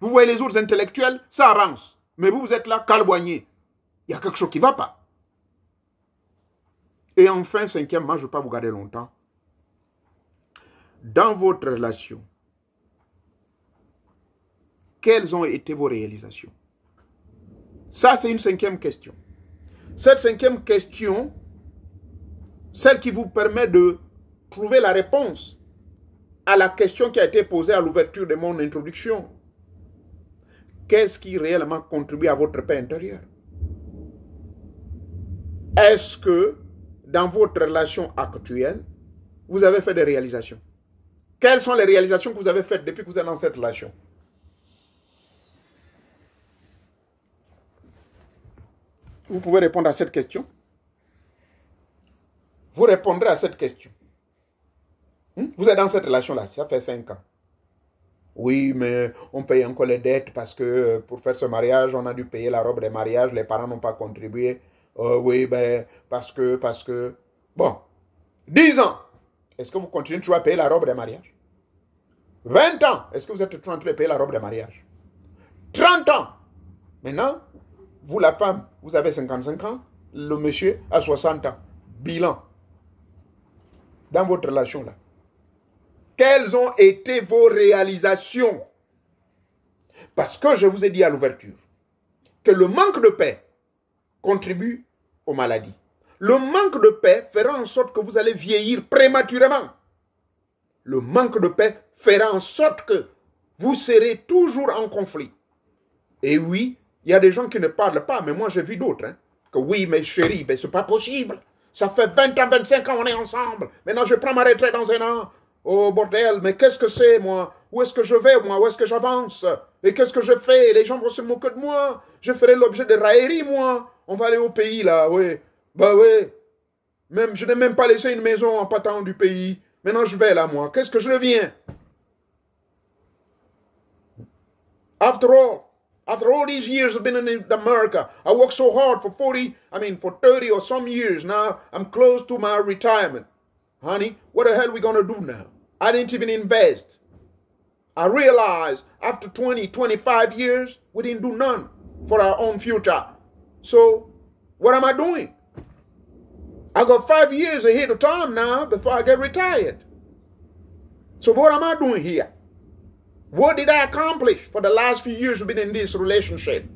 Vous voyez les autres intellectuels, ça avance. Mais vous, vous êtes là, calboigné. Il y a quelque chose qui ne va pas. Et enfin, cinquièmement, je ne vais pas vous garder longtemps. Dans votre relation, quelles ont été vos réalisations Ça, c'est une cinquième question. Cette cinquième question, celle qui vous permet de trouver la réponse à la question qui a été posée à l'ouverture de mon introduction. Qu'est-ce qui réellement contribue à votre paix intérieure Est-ce que dans votre relation actuelle, vous avez fait des réalisations Quelles sont les réalisations que vous avez faites depuis que vous êtes dans cette relation Vous pouvez répondre à cette question. Vous répondrez à cette question. Hmm? Vous êtes dans cette relation-là, ça fait 5 ans. Oui, mais on paye encore les dettes parce que euh, pour faire ce mariage, on a dû payer la robe de mariage, les parents n'ont pas contribué. Euh, oui, ben, parce que, parce que. Bon, 10 ans, est-ce que vous continuez toujours à payer la robe de mariage 20 ans, est-ce que vous êtes toujours en train de payer la robe de mariage 30 ans Maintenant, vous, la femme, vous avez 55 ans, le monsieur a 60 ans. Bilan. Dans votre relation là quelles ont été vos réalisations Parce que je vous ai dit à l'ouverture que le manque de paix contribue aux maladies. Le manque de paix fera en sorte que vous allez vieillir prématurément. Le manque de paix fera en sorte que vous serez toujours en conflit. Et oui, il y a des gens qui ne parlent pas, mais moi j'ai vu d'autres. Hein, que oui, mais chérie, ben, c'est pas possible. Ça fait 20 ans, 25 ans, on est ensemble. Maintenant, je prends ma retraite dans un an. Oh bordel, mais qu'est-ce que c'est, moi Où est-ce que je vais, moi Où est-ce que j'avance Et qu'est-ce que je fais Les gens vont se moquer de moi. Je ferai l'objet de railleries, moi. On va aller au pays, là, oui. Bah oui. Même, je n'ai même pas laissé une maison en partant du pays. Maintenant, je vais, là, moi. Qu'est-ce que je deviens After all, after all these years I've been in America, I worked so hard for 40, I mean, for 30 or some years. Now I'm close to my retirement. Honey, what the hell are we going to do now? I didn't even invest. I realized after 20, 25 years, we didn't do none for our own future. So, what am I doing? I got five years ahead of time now before I get retired. So, what am I doing here? What did I accomplish for the last few years we've been in this relationship?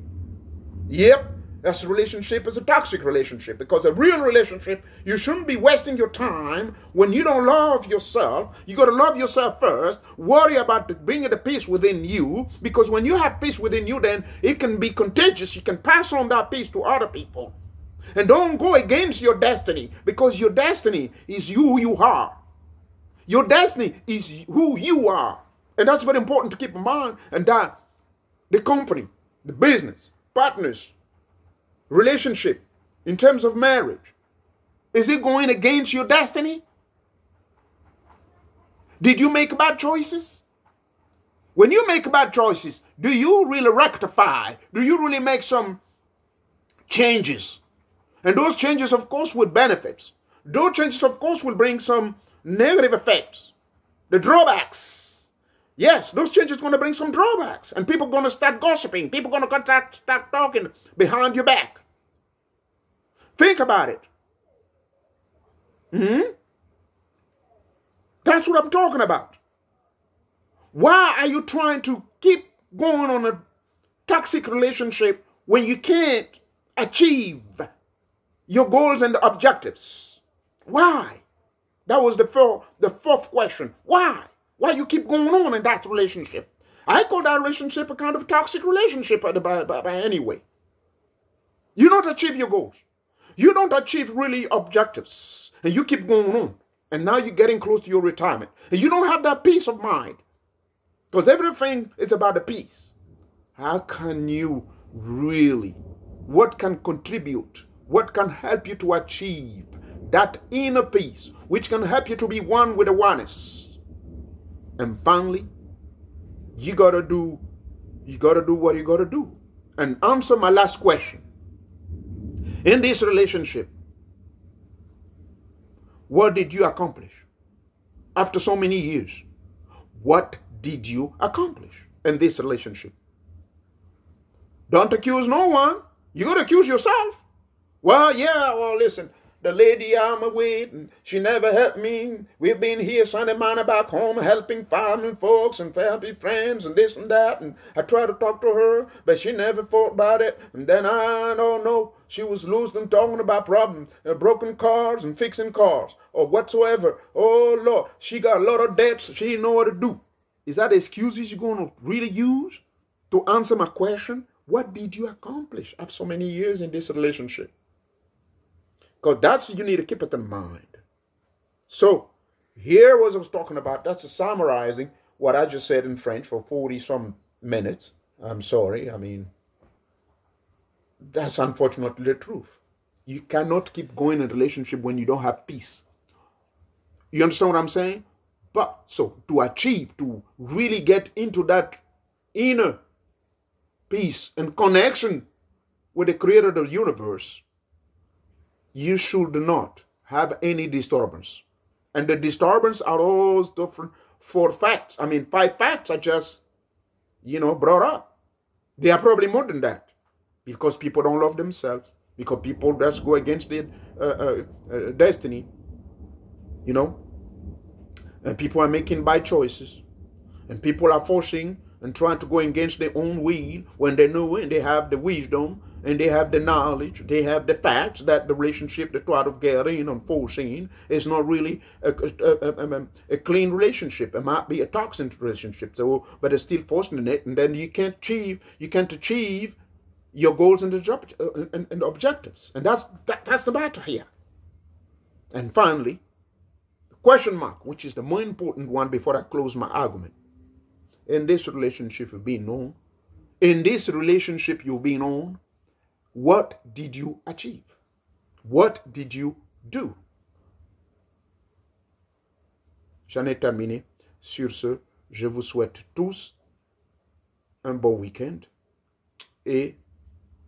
Yep, a relationship is a toxic relationship because a real relationship, you shouldn't be wasting your time when you don't love yourself. You got to love yourself first, worry about bringing the peace within you because when you have peace within you, then it can be contagious. You can pass on that peace to other people. And don't go against your destiny because your destiny is who you are. Your destiny is who you are. And that's very important to keep in mind. And that the company, the business, partners, relationship, in terms of marriage? Is it going against your destiny? Did you make bad choices? When you make bad choices, do you really rectify? Do you really make some changes? And those changes, of course, will benefits. Those changes, of course, will bring some negative effects. The drawbacks. Yes, those changes are going to bring some drawbacks. And people are going to start gossiping. People are going to start, start talking behind your back. Think about it. Hmm? That's what I'm talking about. Why are you trying to keep going on a toxic relationship when you can't achieve your goals and objectives? Why? That was the fourth, the fourth question. Why? Why you keep going on in that relationship? I call that relationship a kind of toxic relationship by, by, by anyway. You don't achieve your goals. You don't achieve really objectives. And you keep going on. And now you're getting close to your retirement. And you don't have that peace of mind. Because everything is about the peace. How can you really? What can contribute? What can help you to achieve that inner peace which can help you to be one with the oneness? And finally, you gotta do you gotta do what you gotta do. And answer my last question. In this relationship, what did you accomplish? After so many years, what did you accomplish in this relationship? Don't accuse no one. You gotta accuse yourself. Well, yeah, well, listen, the lady I'm a she never helped me. We've been here Sunday morning back home, helping farming folks and family friends and this and that. And I tried to talk to her, but she never thought about it. And then I don't know, she was losing talking about problems, and uh, broken cars and fixing cars or whatsoever. Oh Lord, she got a lot of debts. She didn't know what to do. Is that excuses you're gonna really use to answer my question? What did you accomplish after so many years in this relationship? Because that's you need to keep it in mind. So here was I was talking about. That's summarizing what I just said in French for 40 some minutes. I'm sorry. I mean, that's unfortunately the truth. You cannot keep going in relationship when you don't have peace. You understand what I'm saying? But so to achieve, to really get into that inner peace and connection with the creator of the universe, you should not have any disturbance. And the disturbance are all different for facts. I mean, five facts are just, you know, brought up. They are probably more than that because people don't love themselves, because people just go against their uh, uh, uh, destiny, you know. And people are making bad choices, and people are forcing and trying to go against their own will when they know and they have the wisdom and they have the knowledge, they have the facts that the relationship that out of getting and forcing is not really a, a, a, a, clean relationship. It might be a toxic relationship, so but it's still forcing it, and then you can't achieve you can't achieve your goals and, uh, and, and objectives, and that's that, that's the matter here. And finally, question mark, which is the more important one before I close my argument. In this relationship, you've been known. In this relationship, you've been on What did you achieve? What did you do? J'en ai terminé. Sur ce, je vous souhaite tous un bon week-end et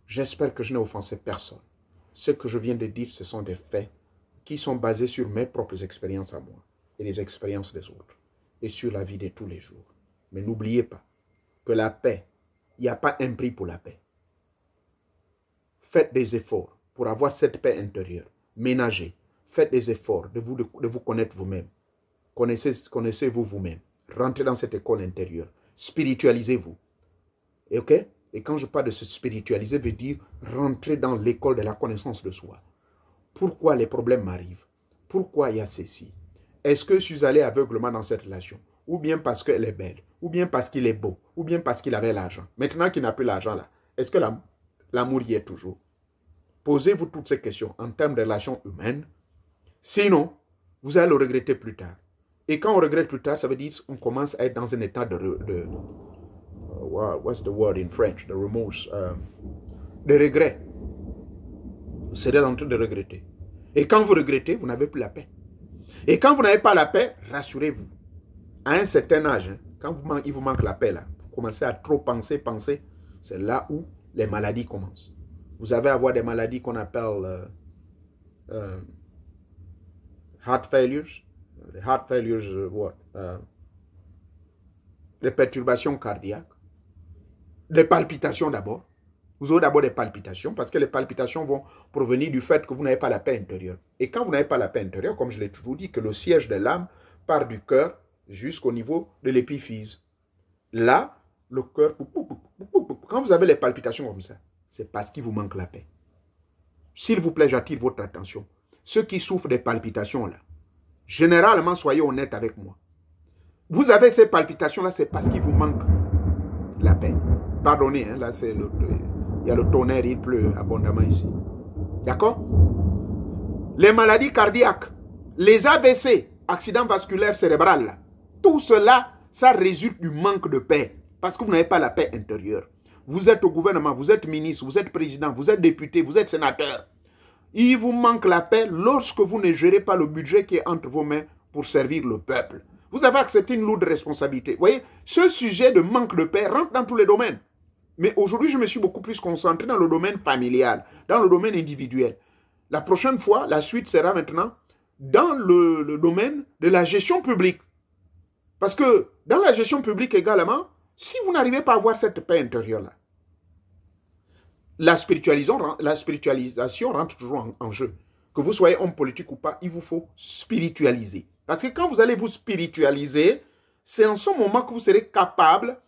j'espère que je n'ai offensé personne. Ce que je viens de dire, ce sont des faits qui sont basés sur mes propres expériences à moi et les expériences des autres et sur la vie de tous les jours. Mais n'oubliez pas que la paix, il n'y a pas un prix pour la paix. Faites des efforts pour avoir cette paix intérieure. Ménagez. Faites des efforts de vous, de vous connaître vous-même. Connaissez-vous connaissez vous-même. Rentrez dans cette école intérieure. Spiritualisez-vous. ok Et quand je parle de se spiritualiser, veut dire rentrer dans l'école de la connaissance de soi. Pourquoi les problèmes m'arrivent Pourquoi il y a ceci Est-ce que je suis allé aveuglement dans cette relation Ou bien parce qu'elle est belle Ou bien parce qu'il est beau Ou bien parce qu'il avait l'argent Maintenant qu'il n'a plus l'argent là, est-ce que l'amour y est toujours Posez-vous toutes ces questions en termes de relations humaines. Sinon, vous allez le regretter plus tard. Et quand on regrette plus tard, ça veut dire qu'on commence à être dans un état de... Euh, what's the word in French? De remorse. Euh, de regret. Vous serez en train de regretter. Et quand vous regrettez, vous n'avez plus la paix. Et quand vous n'avez pas la paix, rassurez-vous. À un certain âge, hein, quand il vous manque la paix, vous commencez à trop penser, penser. C'est là où les maladies commencent vous avez avoir des maladies qu'on appelle euh, euh, heart failures, les heart failures, euh, what, des perturbations cardiaques, des palpitations d'abord. Vous aurez d'abord des palpitations parce que les palpitations vont provenir du fait que vous n'avez pas la paix intérieure. Et quand vous n'avez pas la paix intérieure, comme je l'ai toujours dit, que le siège de l'âme part du cœur jusqu'au niveau de l'épiphyse. Là, le cœur, quand vous avez les palpitations comme ça, c'est parce qu'il vous manque la paix. S'il vous plaît, j'attire votre attention. Ceux qui souffrent des palpitations là, généralement, soyez honnêtes avec moi. Vous avez ces palpitations là, c'est parce qu'il vous manque la paix. Pardonnez, hein, là c'est le, il y a le tonnerre, il pleut abondamment ici. D'accord Les maladies cardiaques, les AVC, accidents vasculaires cérébral tout cela, ça résulte du manque de paix parce que vous n'avez pas la paix intérieure. Vous êtes au gouvernement, vous êtes ministre, vous êtes président, vous êtes député, vous êtes sénateur. Il vous manque la paix lorsque vous ne gérez pas le budget qui est entre vos mains pour servir le peuple. Vous avez accepté une lourde responsabilité. Vous voyez, ce sujet de manque de paix rentre dans tous les domaines. Mais aujourd'hui, je me suis beaucoup plus concentré dans le domaine familial, dans le domaine individuel. La prochaine fois, la suite sera maintenant dans le, le domaine de la gestion publique. Parce que dans la gestion publique également, si vous n'arrivez pas à avoir cette paix intérieure-là, la spiritualisation, rentre toujours en, jeu. Que vous soyez homme politique ou pas, il vous faut spiritualiser. Parce que quand vous allez vous spiritualiser, c'est en ce moment que vous serez capable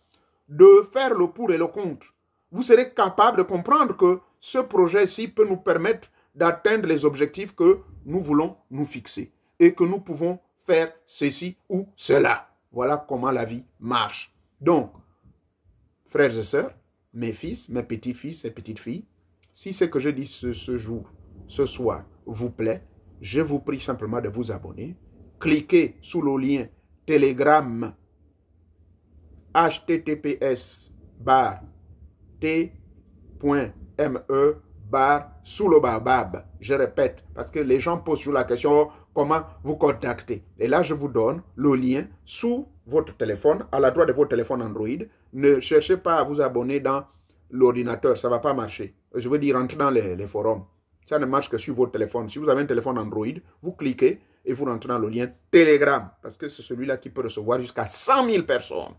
de faire le pour et le contre. Vous serez capable de comprendre que ce projet-ci peut nous permettre d'atteindre les objectifs que nous voulons nous fixer et que nous pouvons faire ceci ou cela. Voilà comment la vie marche. Donc, frères et sœurs, mes fils, mes petits-fils et petites-filles, si ce que je dis ce, jour, ce soir, vous plaît, je vous prie simplement de vous abonner. Cliquez sous le lien Telegram https bar t.me bar sous le Je répète, parce que les gens posent toujours la question oh, comment vous contacter. Et là, je vous donne le lien sous votre téléphone, à la droite de votre téléphone Android. Ne cherchez pas à vous abonner dans l'ordinateur, ça ne va pas marcher. Je veux dire, rentrez dans les, forums. Ça ne marche que sur votre téléphone. Si vous avez un téléphone Android, vous cliquez et vous rentrez dans le lien Telegram, parce que c'est celui-là qui peut recevoir jusqu'à 100 000 personnes.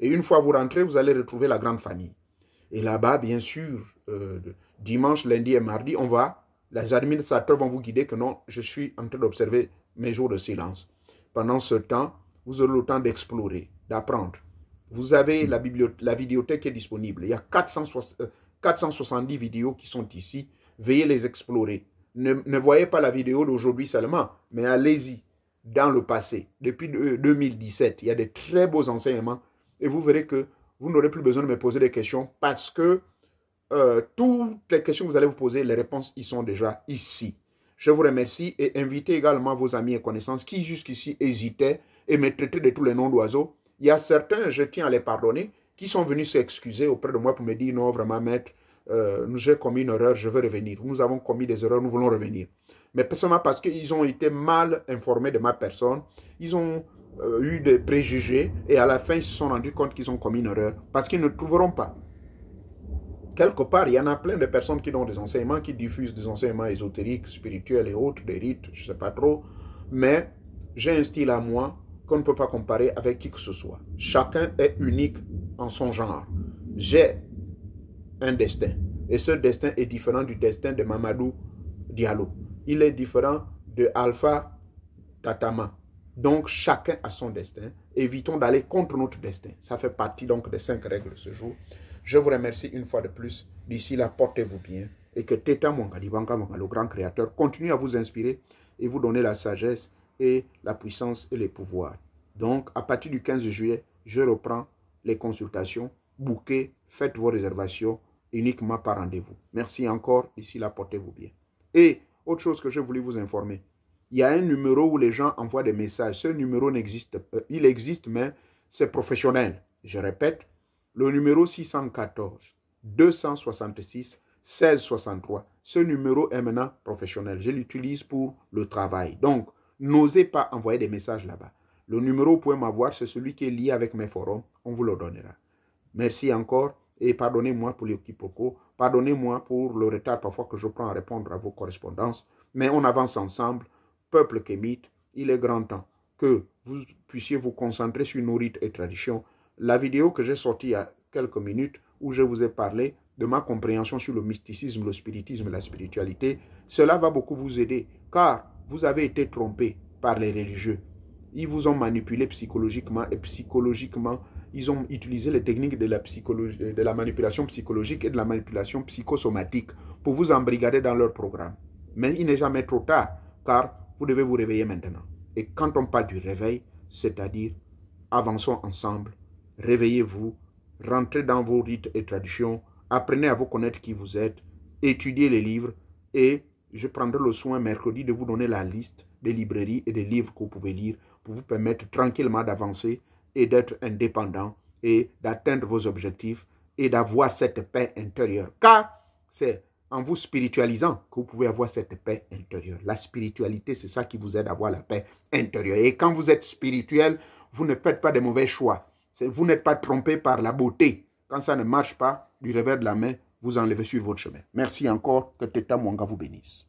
Et une fois vous rentrez, vous allez retrouver la grande famille. Et là-bas, bien sûr, euh, dimanche, lundi et mardi, on va, les administrateurs vont vous guider que non, je suis en train d'observer mes jours de silence. Pendant ce temps, vous aurez le temps d'explorer, d'apprendre. Vous avez la, la vidéothèque qui est disponible. Il y a 470 euh, vidéos qui sont ici. Veuillez les explorer. Ne, voyez pas la vidéo d'aujourd'hui seulement, mais allez-y dans le passé. Depuis 2017, il y a des très beaux enseignements et vous verrez que vous n'aurez plus besoin de me poser des questions parce que euh, toutes les questions que vous allez vous poser, les réponses ils sont déjà ici. Je vous remercie et invitez également vos amis et connaissances qui jusqu'ici hésitaient et me traiter de tous les noms d'oiseaux. Il y a certains, je tiens à les pardonner, qui sont venus s'excuser auprès de moi pour me dire non, vraiment, maître, euh, j'ai commis une erreur, je veux revenir. Nous avons commis des erreurs, nous voulons revenir. Mais seulement parce qu'ils ont été mal informés de ma personne, ils ont euh, eu des préjugés et à la fin, ils se sont rendus compte qu'ils ont commis une erreur parce qu'ils ne trouveront pas. Quelque part, il y en a plein de personnes qui donnent des enseignements, qui diffusent des enseignements ésotériques, spirituels et autres, des rites, je ne sais pas trop. Mais j'ai un style à moi, qu'on ne peut pas comparer avec qui que ce soit. Chacun est unique en son genre. J'ai un destin. Et ce destin est différent du destin de Mamadou Diallo. Il est différent de Alpha Tatama. Donc chacun a son destin. Évitons d'aller contre notre destin. Ça fait partie donc des cinq règles ce jour. Je vous remercie une fois de plus. D'ici là, portez-vous bien. Et que Teta Mongalibanka le grand créateur, continue à vous inspirer et vous donner la sagesse et la puissance et les pouvoirs. Donc, à partir du 15 juillet, je reprends les consultations. bouquets faites vos réservations uniquement par rendez-vous. Merci encore. ici la portez-vous bien. Et autre chose que je voulais vous informer, il y a un numéro où les gens envoient des messages. Ce numéro n'existe euh, il existe, mais c'est professionnel. Je répète, le numéro 614 266 1663. Ce numéro est maintenant professionnel. Je l'utilise pour le travail. Donc, N'osez pas envoyer des messages là-bas. Le numéro vous m'avoir, c'est celui qui est lié avec mes forums. On vous le donnera. Merci encore et pardonnez-moi pour l'équipoco. Pardonnez-moi pour le retard parfois que je prends à répondre à vos correspondances. Mais on avance ensemble. Peuple kémite, il est grand temps que vous puissiez vous concentrer sur nos rites et traditions. La vidéo que j'ai sortie il y a quelques minutes où je vous ai parlé de ma compréhension sur le mysticisme, le spiritisme et la spiritualité, cela va beaucoup vous aider car vous avez été trompé par les religieux. Ils vous ont manipulé psychologiquement et psychologiquement, ils ont utilisé les techniques de la, psychologie, euh, de la manipulation psychologique et de la manipulation psychosomatique pour vous embrigader dans leur programme. Mais il n'est jamais trop tard, car vous devez vous réveiller maintenant. Et quand on parle du réveil, c'est-à-dire avançons ensemble, réveillez-vous, rentrez dans vos rites et traditions, apprenez à vous connaître qui vous êtes, étudiez les livres et je prendrai le soin mercredi de vous donner la liste des librairies et des livres que vous pouvez lire pour vous permettre tranquillement d'avancer et d'être indépendant et d'atteindre vos objectifs et d'avoir cette paix intérieure. Car c'est en vous spiritualisant que vous pouvez avoir cette paix intérieure. La spiritualité, c'est ça qui vous aide à avoir la paix intérieure. Et quand vous êtes spirituel, vous ne faites pas de mauvais choix. Vous n'êtes pas trompé par la beauté. Quand ça ne marche pas, du revers de la main, vous enlevez sur votre chemin. Merci encore, que Teta Mwanga vous bénisse.